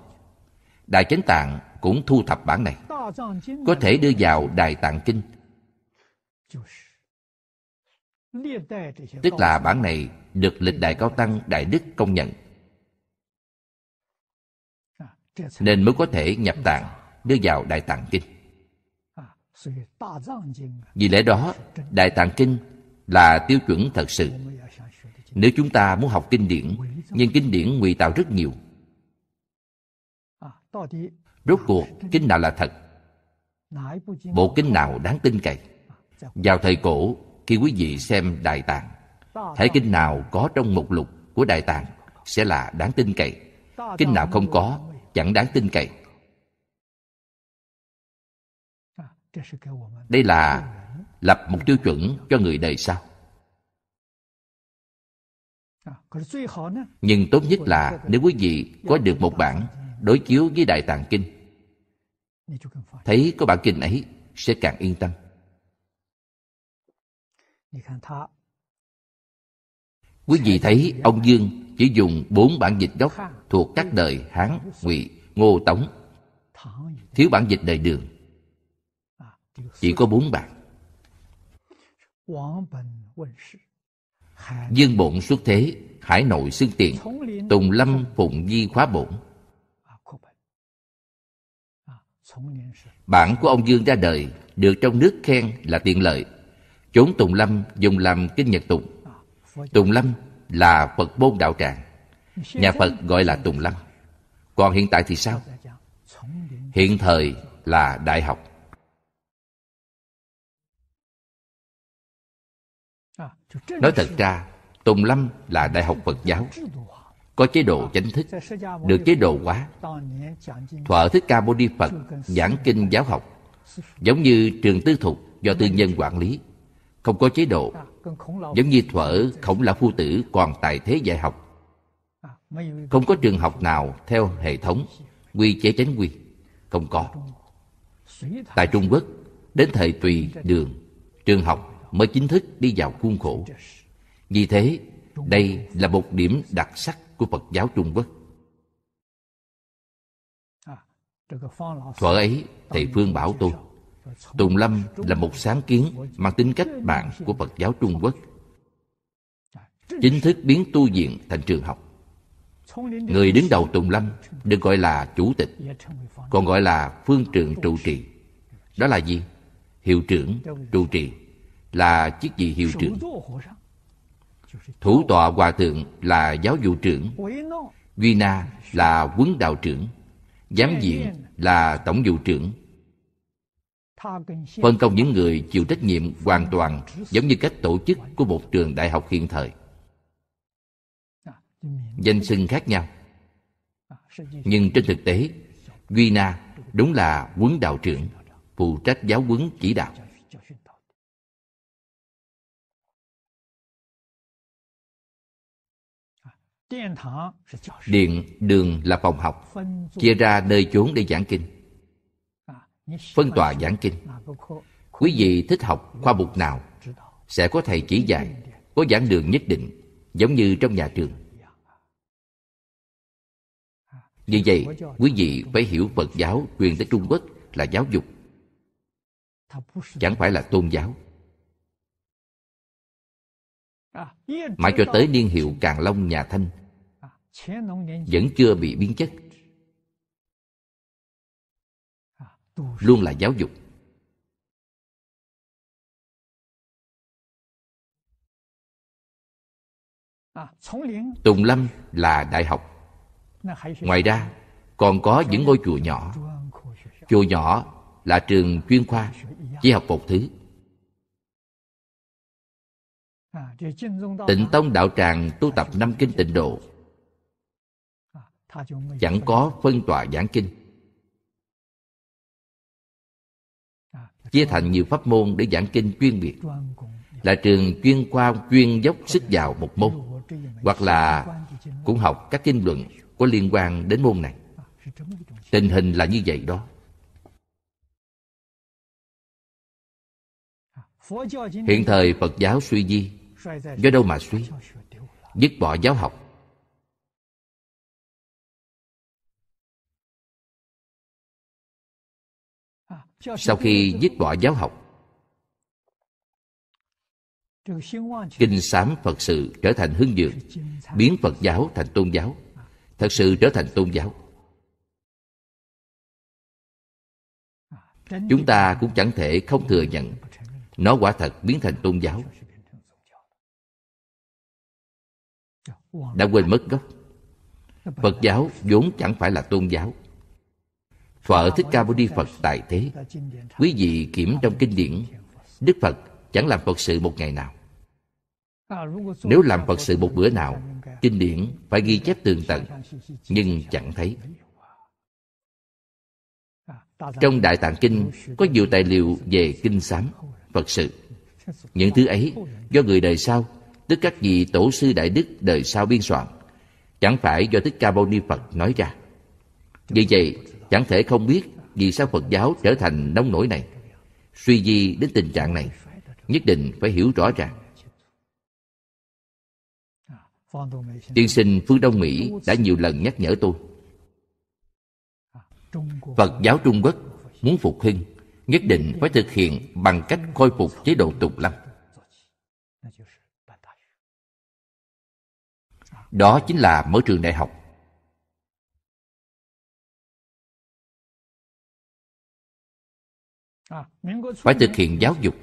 Đại Chánh Tạng cũng thu thập bản này. Có thể đưa vào Đại Tạng Kinh. Tức là bản này được lịch đại cao tăng Đại Đức công nhận. À, Nên mới có thể nhập tạng, đưa vào Đại Tạng à, Kinh. Vì lẽ đó, Đại Tạng Kinh là tiêu chuẩn thật sự nếu chúng ta muốn học kinh điển nhưng kinh điển ngụy tạo rất nhiều rốt cuộc kinh nào là thật bộ kinh nào đáng tin cậy vào thời cổ khi quý vị xem đại tạng thể kinh nào có trong mục lục của đại tạng sẽ là đáng tin cậy kinh nào không có chẳng đáng tin cậy đây là lập một tiêu chuẩn cho người đời sau nhưng tốt nhất là nếu quý vị có được một bản đối chiếu với đại tạng kinh thấy có bản kinh ấy sẽ càng yên tâm quý vị thấy ông dương chỉ dùng bốn bản dịch gốc thuộc các đời hán ngụy ngô tống thiếu bản dịch đời đường chỉ có bốn bản dương bổn xuất thế hải nội xưng tiền tùng lâm phụng di khóa bổn bản của ông dương ra đời được trong nước khen là tiện lợi chốn tùng lâm dùng làm kinh nhật tùng tùng lâm là phật môn đạo tràng nhà phật gọi là tùng lâm còn hiện tại thì sao hiện thời là đại học Nói thật ra, Tùng Lâm là đại học Phật giáo, có chế độ chánh thức, được chế độ hóa. Thọ Thích Ca Mâu Ni Phật giảng kinh giáo học, giống như trường tư thục do tư nhân quản lý, không có chế độ, giống như thuở khổng lão phu tử còn tài thế dạy học. Không có trường học nào theo hệ thống, quy chế chánh quy, không có. Tại Trung Quốc, đến thời tùy đường, trường học mới chính thức đi vào khuôn khổ. Vì thế, đây là một điểm đặc sắc của Phật giáo Trung Quốc. Thuở ấy, Thầy Phương bảo tôi, Tùng Lâm là một sáng kiến mang tính cách mạng của Phật giáo Trung Quốc. Chính thức biến tu viện thành trường học. Người đứng đầu Tùng Lâm được gọi là chủ tịch, còn gọi là phương trưởng trụ trì. Đó là gì? Hiệu trưởng trụ trì là chức vị hiệu trưởng thủ tọa hòa thượng là giáo vụ trưởng duy na là quấn đạo trưởng giám diện là tổng vụ trưởng phân công những người chịu trách nhiệm hoàn toàn giống như cách tổ chức của một trường đại học hiện thời à, danh xưng khác nhau à, nhưng trên thực tế duy na đúng là quấn đạo trưởng phụ trách giáo huấn chỉ đạo điện đường là phòng học chia ra nơi chốn để giảng kinh à, phân tòa giảng kinh quý vị thích học khoa mục nào sẽ có thầy chỉ dạy có giảng đường nhất định giống như trong nhà trường à, như vậy quý vị phải hiểu phật giáo truyền tới trung quốc là giáo dục chẳng phải là tôn giáo à, mãi cho tới niên hiệu càng long nhà thanh vẫn chưa bị biến chất luôn là giáo dục tùng lâm là đại học ngoài ra còn có những ngôi chùa nhỏ chùa nhỏ là trường chuyên khoa chỉ học một thứ tịnh tông đạo tràng tu tập năm kinh tịnh độ chẳng có phân tòa giảng kinh chia thành nhiều pháp môn để giảng kinh chuyên biệt là trường chuyên khoa chuyên dốc sức vào một môn hoặc là cũng học các kinh luận có liên quan đến môn này tình hình là như vậy đó hiện thời phật giáo suy di do đâu mà suy dứt bỏ giáo học sau khi dứt bỏ giáo học kinh sám phật sự trở thành hưng dược biến phật giáo thành tôn giáo thật sự trở thành tôn giáo chúng ta cũng chẳng thể không thừa nhận nó quả thật biến thành tôn giáo đã quên mất gốc phật giáo vốn chẳng phải là tôn giáo Thọ Thích Ca Mâu Ni Phật tại thế. Quý vị kiểm trong kinh điển, Đức Phật chẳng làm Phật sự một ngày nào. Nếu làm Phật sự một bữa nào, kinh điển phải ghi chép tường tận, nhưng chẳng thấy. Trong Đại Tạng Kinh có nhiều tài liệu về kinh sám, Phật sự. Những thứ ấy do người đời sau, tức các vị tổ sư đại đức đời sau biên soạn, chẳng phải do Thích Ca Mâu Ni Phật nói ra. Vì vậy, chẳng thể không biết vì sao phật giáo trở thành nông nổi này suy di đến tình trạng này nhất định phải hiểu rõ ràng tiên sinh phương đông mỹ đã nhiều lần nhắc nhở tôi phật giáo trung quốc muốn phục hưng nhất định phải thực hiện bằng cách khôi phục chế độ tục lâm đó chính là mở trường đại học phải thực hiện giáo dục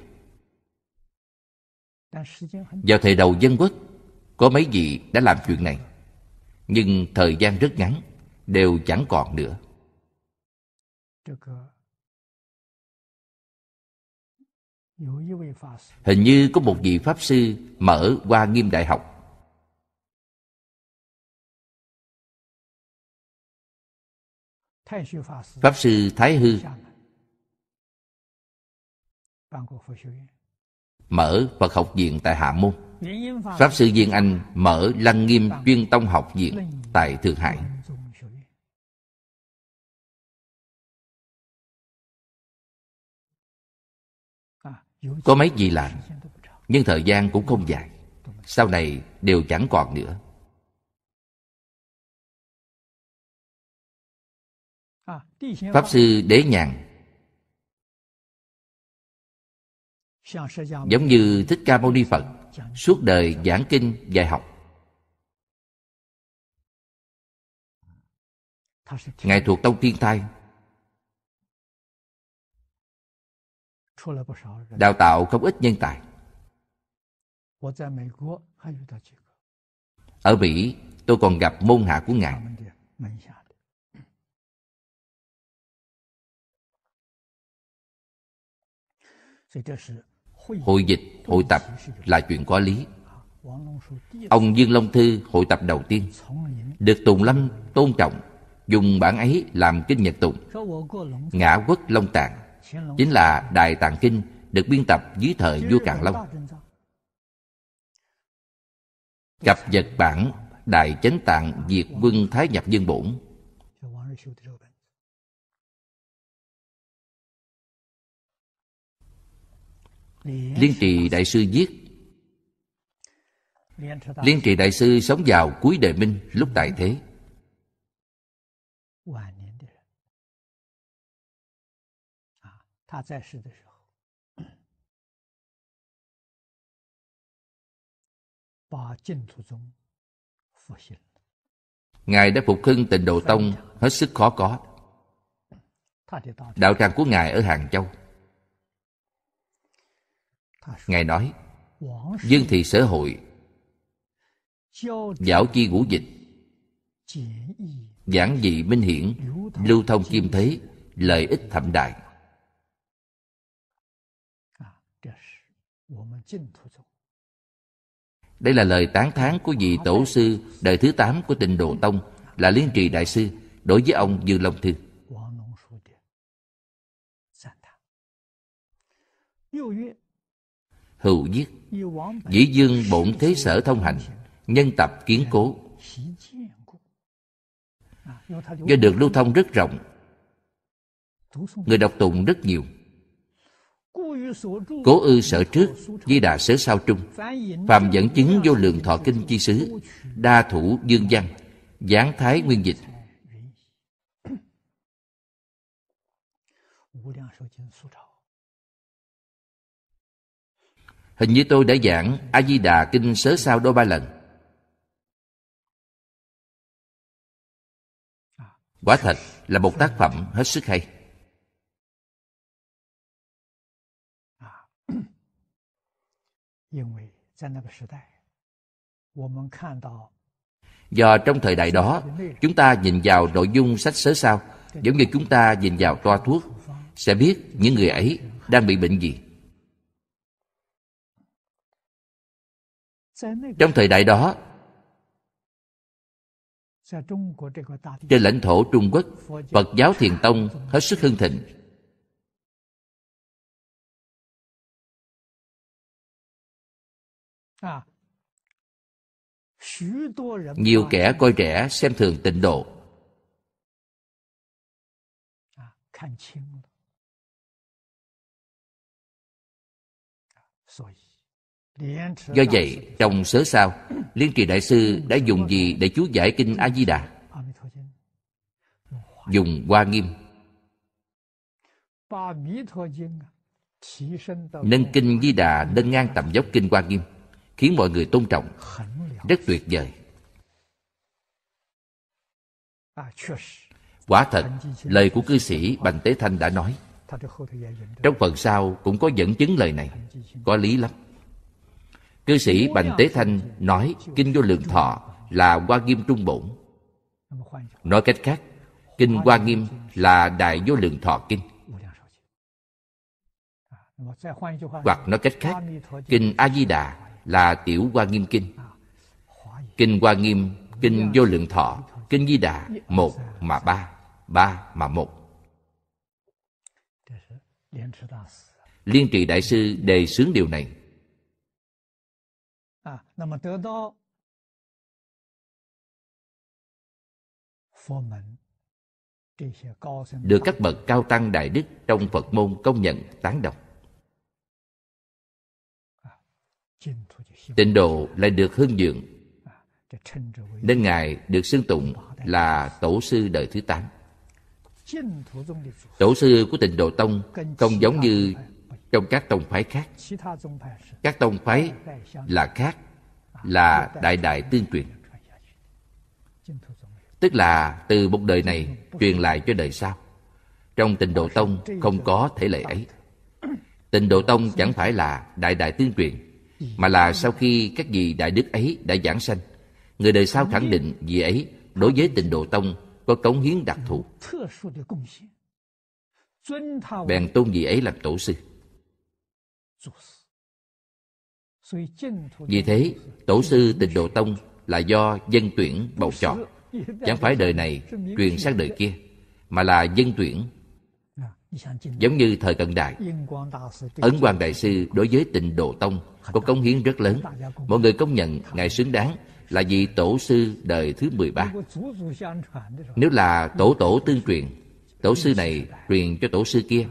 vào thời đầu dân quốc có mấy vị đã làm chuyện này nhưng thời gian rất ngắn đều chẳng còn nữa hình như có một vị pháp sư mở qua nghiêm đại học pháp sư thái hư mở Phật học viện tại Hạ Môn. Pháp sư Viên Anh mở Lăng Nghiêm Chuyên Tông Học viện tại Thượng Hải. À, Có mấy gì làm, nhưng thời gian cũng không dài. Sau này đều chẳng còn nữa. À, Pháp sư Đế Nhàn giống như thích ca mâu ni phật suốt đời giảng kinh dạy học ngài thuộc tông thiên thai đào tạo không ít nhân tài ở mỹ tôi còn gặp môn hạ của ngài hội dịch hội tập là chuyện có lý ông dương long thư hội tập đầu tiên được tùng lâm tôn trọng dùng bản ấy làm kinh nhật tùng ngã quốc long tạng chính là đại tạng kinh được biên tập dưới thời vua càn long cập vật bản đại chánh tạng diệt quân thái nhập dương bổn Liên trì đại sư viết Liên trì đại sư sống vào cuối đời minh lúc tại thế Ngài đã phục hưng tịnh độ tông hết sức khó có Đạo tràng của Ngài ở Hàng Châu Ngài nói Dương thị sở hội Giáo chi ngũ dịch Giảng dị minh hiển Lưu thông kim thế Lợi ích thẩm đại Đây là lời tán thán của vị tổ sư Đời thứ tám của tịnh Độ Tông Là Liên trì Đại sư Đối với ông Dư Long Thư hữu giết dĩ dương bổn thế sở thông hành nhân tập kiến cố do được lưu thông rất rộng người đọc tụng rất nhiều cố ư sở trước di đà sở sau trung phàm dẫn chứng vô lượng thọ kinh chi xứ đa thủ dương văn giảng thái nguyên dịch Hình như tôi đã giảng A-di-đà kinh sớ sao đôi ba lần. Quả thật là một tác phẩm hết sức hay. Do trong thời đại đó, chúng ta nhìn vào nội dung sách sớ sao, giống như chúng ta nhìn vào toa thuốc, sẽ biết những người ấy đang bị bệnh gì. trong thời đại đó trên lãnh thổ trung quốc phật giáo thiền tông hết sức hưng thịnh nhiều kẻ coi rẻ xem thường tịnh độ do vậy trong sớ sao liên trì đại sư đã dùng gì để chú giải kinh a di đà dùng hoa nghiêm nâng kinh di đà nâng ngang tầm dốc kinh hoa nghiêm khiến mọi người tôn trọng rất tuyệt vời quả thật lời của cư sĩ bành tế thanh đã nói trong phần sau cũng có dẫn chứng lời này có lý lắm Cư sĩ Bành Tế Thanh nói Kinh Vô Lượng Thọ là Hoa Nghiêm Trung Bổn. Nói cách khác, Kinh Hoa Nghiêm là Đại Vô Lượng Thọ Kinh. Hoặc nói cách khác, Kinh A-di-đà là Tiểu Hoa Nghiêm Kinh. Kinh Hoa Nghiêm, Kinh Vô Lượng Thọ, Kinh Di Đà, một mà ba, ba mà một. Liên trì Đại Sư đề xướng điều này. À, được các bậc cao tăng đại đức trong Phật môn công nhận tán đồng. À, tịnh độ lại được hưng dượng à, nên ngài được xưng tụng là tổ sư đời thứ tám tổ sư của tịnh độ tông không giống như trong các tông phái khác các tông phái là khác là đại đại tương truyền tức là từ một đời này truyền lại cho đời sau trong tịnh độ tông không có thể lệ ấy tịnh độ tông chẳng phải là đại đại tương truyền mà là sau khi các vị đại đức ấy đã giảng sanh người đời sau khẳng định vị ấy đối với tịnh độ tông có cống hiến đặc thù bèn tôn vị ấy làm tổ sư vì thế tổ sư tịnh độ tông là do dân tuyển bầu chọn chẳng phải đời này truyền sang đời kia mà là dân tuyển giống như thời cận đại ấn quang đại sư đối với tịnh độ tông có công hiến rất lớn mọi người công nhận ngài xứng đáng là vị tổ sư đời thứ 13 nếu là tổ tổ tương truyền tổ sư này truyền cho tổ sư kia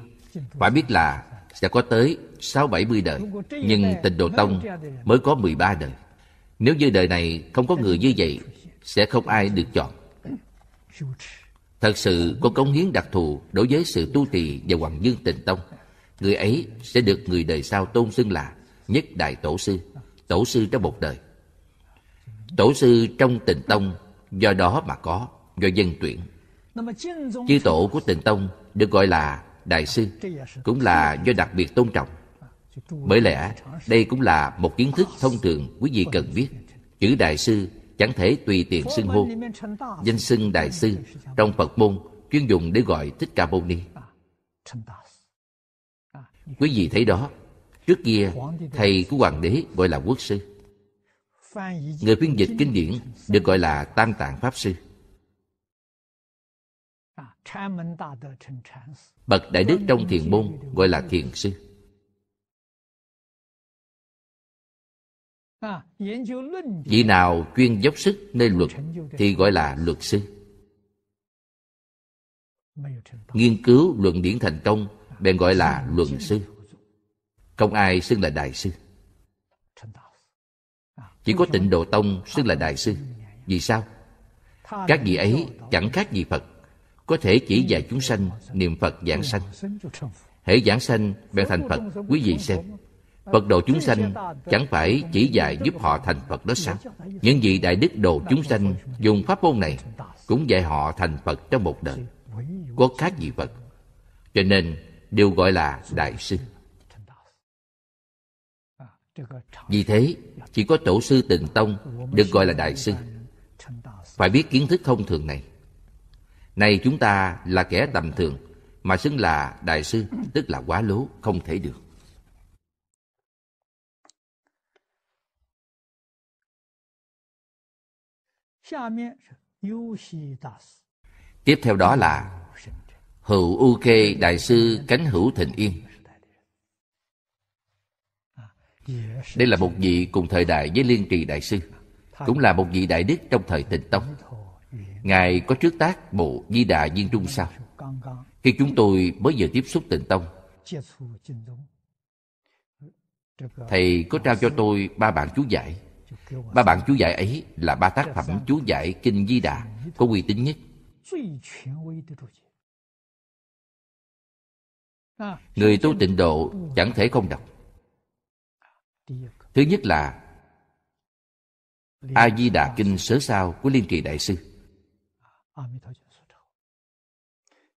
phải biết là sẽ có tới 6-70 đời Nhưng tình độ tông mới có 13 đời Nếu như đời này không có người như vậy Sẽ không ai được chọn Thật sự có công hiến đặc thù Đối với sự tu trì và hoàng dương tịnh tông Người ấy sẽ được người đời sau tôn xưng là Nhất đại tổ sư Tổ sư trong một đời Tổ sư trong tịnh tông Do đó mà có Do dân tuyển Chư tổ của tịnh tông được gọi là đại sư cũng là do đặc biệt tôn trọng bởi lẽ đây cũng là một kiến thức thông thường quý vị cần biết chữ đại sư chẳng thể tùy tiện xưng hô danh xưng đại sư trong phật môn chuyên dùng để gọi thích ca mâu ni quý vị thấy đó trước kia thầy của hoàng đế gọi là quốc sư người phiên dịch kinh điển được gọi là tam tạng pháp sư Bậc Đại Đức trong thiền môn gọi là thiền sư. À, vị nào chuyên dốc sức nên luật thì gọi là luật sư. Nghiên cứu luận điển thành công à, bèn gọi là luận sư. Không ai xưng là đại sư. À, Chỉ có tịnh độ tông xưng là đại sư. Vì sao? Các vị ấy chẳng khác gì Phật có thể chỉ dạy chúng sanh niệm Phật giảng sanh. Hễ giảng sanh bèn thành Phật, quý vị xem. Phật độ chúng sanh chẳng phải chỉ dạy giúp họ thành Phật đó sao? Những vị đại đức độ chúng sanh dùng pháp môn này cũng dạy họ thành Phật trong một đời. Có khác gì Phật? Cho nên đều gọi là Đại Sư. Vì thế, chỉ có tổ sư Tịnh Tông được gọi là Đại Sư. Phải biết kiến thức thông thường này Nay chúng ta là kẻ tầm thường, mà xứng là đại sư, tức là quá lố, không thể được. Tiếp theo đó là Hữu U Kê Đại Sư Cánh Hữu Thịnh Yên. Đây là một vị cùng thời đại với Liên Trì Đại Sư, cũng là một vị đại đức trong thời Tịnh Tông Ngài có trước tác bộ Di Đà Diên Trung sao? Khi chúng tôi mới vừa tiếp xúc tịnh tông Thầy có trao cho tôi ba bạn chú giải Ba bạn chú giải ấy là ba tác phẩm chú giải Kinh Di Đà có uy tín nhất Người tu tịnh độ chẳng thể không đọc Thứ nhất là A-di-đà Kinh Sớ Sao của Liên Trì Đại Sư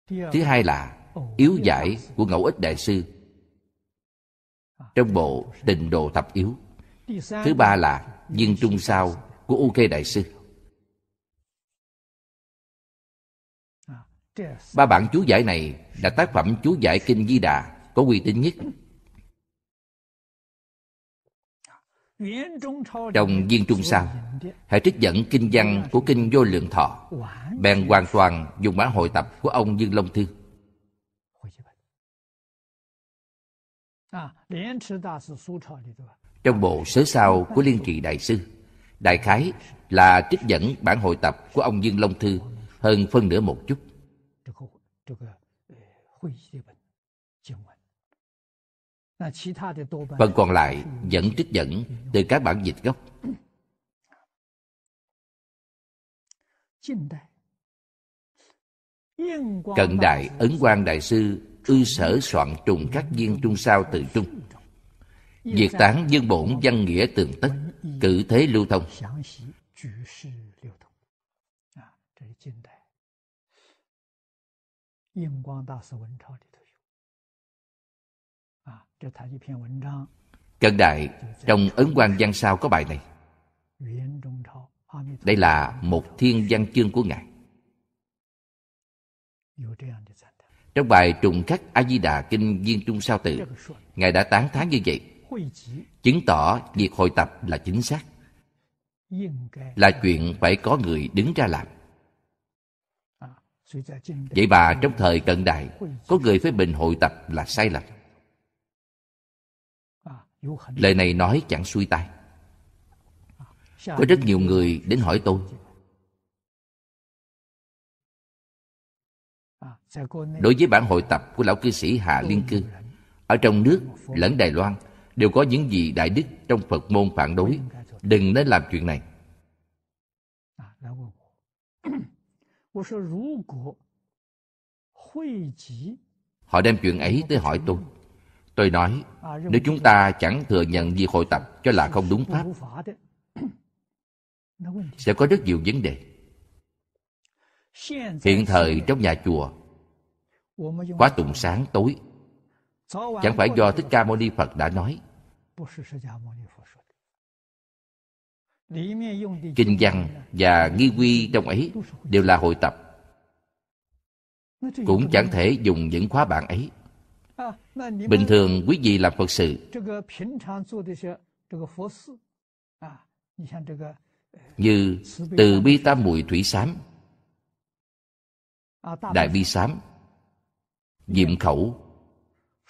Thứ hai là yếu giải của Ngẫu Ích Đại Sư à, trong bộ Tình Đồ Thập Yếu. Thứ ba là Viên Trung Sao của U Khê Đại Sư. À, ba bản chú giải này là tác phẩm chú giải Kinh Di Đà có uy tín nhất. trong viên trung sao hệ trích dẫn kinh văn của kinh vô lượng thọ bèn hoàn toàn dùng bản hội tập của ông dương long thư trong bộ sớ sao của liên trì đại sư đại khái là trích dẫn bản hội tập của ông dương long thư hơn phân nửa một chút Phần còn lại vẫn trích dẫn từ các bản dịch gốc. Cận đại Ấn Quang Đại Sư ư sở soạn trùng các viên trung sao từ trung. Diệt tán dân bổn văn nghĩa tường tất, cử thế lưu thông. Cận đại trong Ấn quang văn sao có bài này Đây là một thiên văn chương của Ngài Trong bài trùng khắc A-di-đà Kinh Viên Trung Sao Tự Ngài đã tán thán như vậy Chứng tỏ việc hội tập là chính xác Là chuyện phải có người đứng ra làm à, Vậy mà trong thời cận đại Có người phê bình hội tập là sai lầm Lời này nói chẳng xuôi tai Có rất nhiều người đến hỏi tôi Đối với bản hội tập của lão cư sĩ Hạ Liên Cư Ở trong nước lẫn Đài Loan Đều có những gì đại đức trong Phật môn phản đối Đừng nên làm chuyện này Họ đem chuyện ấy tới hỏi tôi Tôi nói, à, nếu chúng ta chẳng thừa nhận việc hội tập cho là không đúng pháp, sẽ có rất nhiều vấn đề. Hiện thời trong nhà chùa, quá tụng sáng tối, chẳng phải do Thích Ca Mâu Ni Phật đã nói. Kinh văn và nghi quy trong ấy đều là hội tập cũng chẳng thể dùng những khóa bạn ấy bình thường quý vị làm phật sự như từ bi tam muội thủy sám đại bi sám diệm khẩu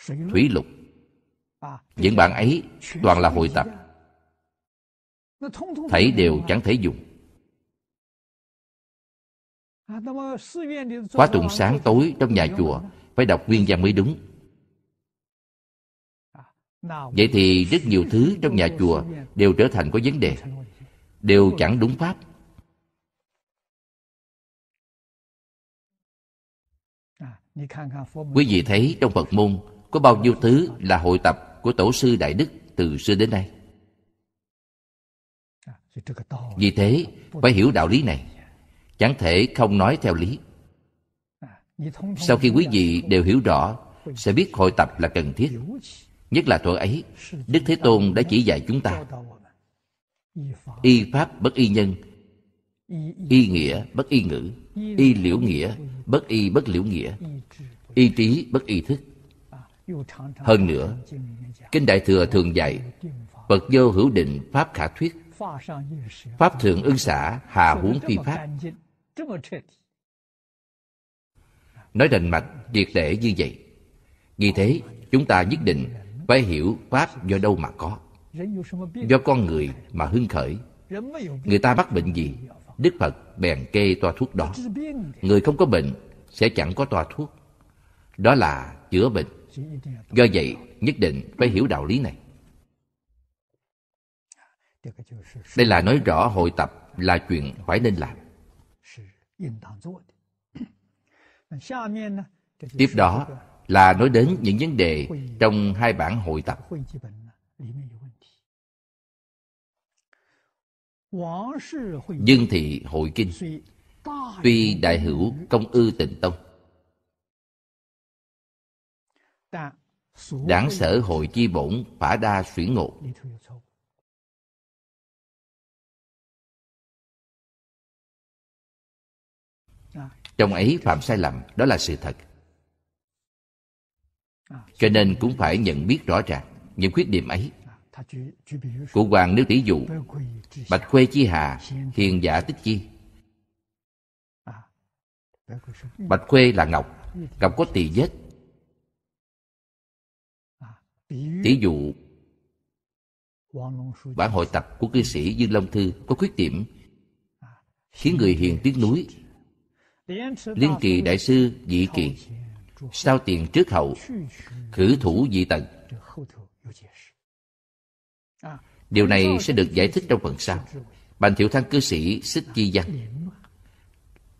thủy lục những bạn ấy toàn là hội tập thấy đều chẳng thể dùng khóa tụng sáng tối trong nhà chùa phải đọc nguyên văn mới đúng vậy thì rất nhiều thứ trong nhà chùa đều trở thành có vấn đề đều chẳng đúng pháp quý vị thấy trong phật môn có bao nhiêu thứ là hội tập của tổ sư đại đức từ xưa đến nay vì thế phải hiểu đạo lý này chẳng thể không nói theo lý sau khi quý vị đều hiểu rõ sẽ biết hội tập là cần thiết nhất là thuở ấy đức thế tôn đã chỉ dạy chúng ta y pháp bất y nhân y nghĩa bất y ngữ y liễu nghĩa bất y bất liễu nghĩa y trí bất y thức hơn nữa kinh đại thừa thường dạy phật vô hữu định pháp khả thuyết pháp thường ưng xả hà huống phi pháp nói rành mạch triệt để như vậy vì thế chúng ta nhất định phải hiểu pháp do đâu mà có do con người mà hưng khởi người ta mắc bệnh gì đức phật bèn kê toa thuốc đó người không có bệnh sẽ chẳng có toa thuốc đó là chữa bệnh do vậy nhất định phải hiểu đạo lý này đây là nói rõ hội tập là chuyện phải nên làm tiếp đó là nói đến những vấn đề trong hai bản hội tập dương thị hội kinh tuy đại hữu công ư tịnh tông đảng sở hội chi bổn phả đa suyển ngộ trong ấy phạm sai lầm đó là sự thật cho nên cũng phải nhận biết rõ ràng những khuyết điểm ấy Cụ hoàng nếu tỷ dụ bạch khuê chi hà hiền giả tích chi bạch khuê là ngọc ngọc có tỳ vết tỷ dụ bản hội tập của cư sĩ dương long thư có khuyết điểm khiến người hiền tiếc núi liên kỳ đại sư dị kỳ sau tiền trước hậu khử thủ dị tận điều này sẽ được giải thích trong phần sau bành thiệu thăng cư sĩ xích chi văn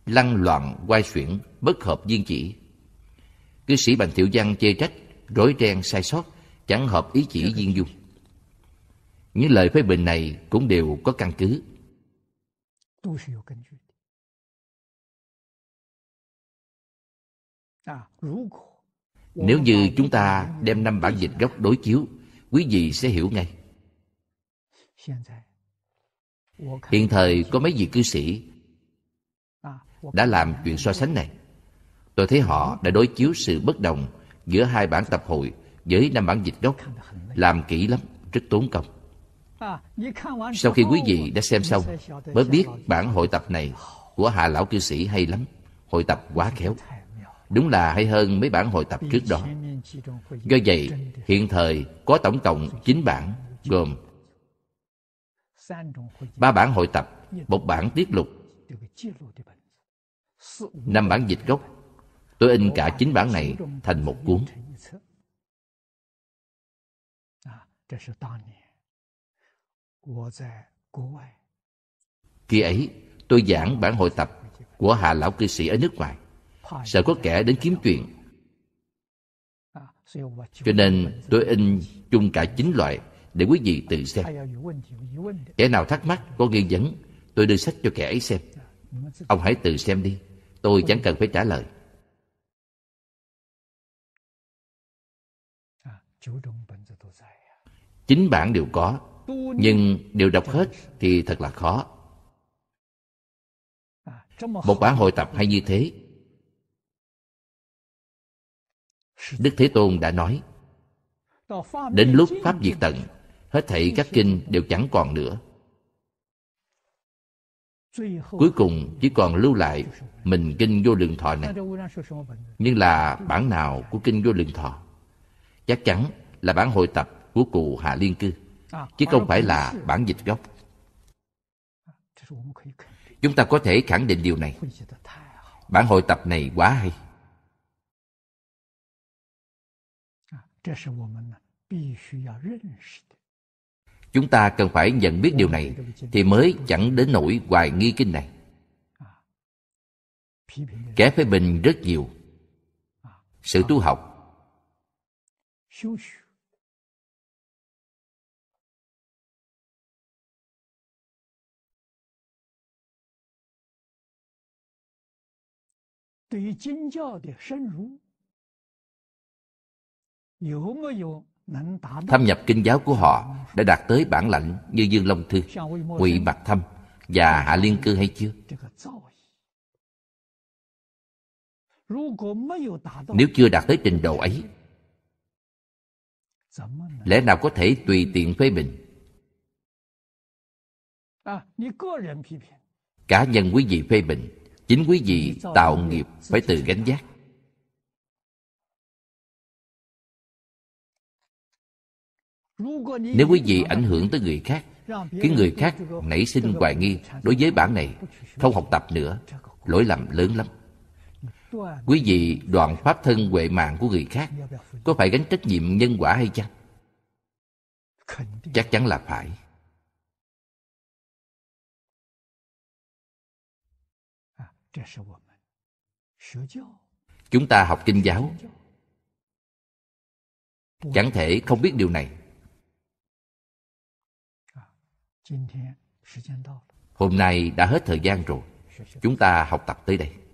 lăng loạn quay chuyển bất hợp viên chỉ cư sĩ bành thiệu văn chê trách rối ren sai sót chẳng hợp ý chỉ viên dung những lời phê bình này cũng đều có căn cứ Nếu như chúng ta đem năm bản dịch gốc đối chiếu, quý vị sẽ hiểu ngay. Hiện thời có mấy vị cư sĩ đã làm chuyện so sánh này. Tôi thấy họ đã đối chiếu sự bất đồng giữa hai bản tập hội với năm bản dịch gốc, làm kỹ lắm, rất tốn công. Sau khi quý vị đã xem xong, mới biết bản hội tập này của hạ lão cư sĩ hay lắm, hội tập quá khéo đúng là hay hơn mấy bản hội tập trước đó. Do vậy, hiện thời có tổng cộng 9 bản, gồm ba bản hội tập, một bản tiết lục, năm bản dịch gốc. Tôi in cả chín bản này thành một cuốn. Khi ấy, tôi giảng bản hội tập của Hạ Lão Cư Sĩ ở nước ngoài sợ có kẻ đến kiếm chuyện cho nên tôi in chung cả chín loại để quý vị tự xem kẻ nào thắc mắc có nghi vấn tôi đưa sách cho kẻ ấy xem ông hãy tự xem đi tôi chẳng cần phải trả lời chính bản đều có nhưng đều đọc hết thì thật là khó một bản hội tập hay như thế Đức Thế Tôn đã nói Đến lúc Pháp diệt tận Hết thảy các kinh đều chẳng còn nữa Cuối cùng chỉ còn lưu lại Mình kinh vô lượng thọ này Nhưng là bản nào của kinh vô lượng thọ Chắc chắn là bản hội tập của cụ Hạ Liên Cư Chứ không phải là bản dịch gốc Chúng ta có thể khẳng định điều này Bản hội tập này quá hay Chúng ta cần phải nhận biết điều này thì mới chẳng đến nỗi hoài nghi kinh này. Kẻ phê bình rất nhiều. Sự tu học đối với chính giáo Thâm nhập kinh giáo của họ đã đạt tới bản lãnh như Dương Long Thư, Ngụy bạc Thâm và Hạ Liên Cư hay chưa? Nếu chưa đạt tới trình độ ấy, lẽ nào có thể tùy tiện à, phê bình? Cá nhân quý vị phê bình, chính quý vị tạo nghiệp phải tự gánh giác. nếu quý vị ảnh hưởng tới người khác khiến người khác nảy sinh hoài nghi đối với bản này không học tập nữa lỗi lầm lớn lắm quý vị đoạn pháp thân huệ mạng của người khác có phải gánh trách nhiệm nhân quả hay chăng chắc chắn là phải chúng ta học kinh giáo chẳng thể không biết điều này Hôm nay đã hết thời gian rồi. Chúng ta học tập tới đây.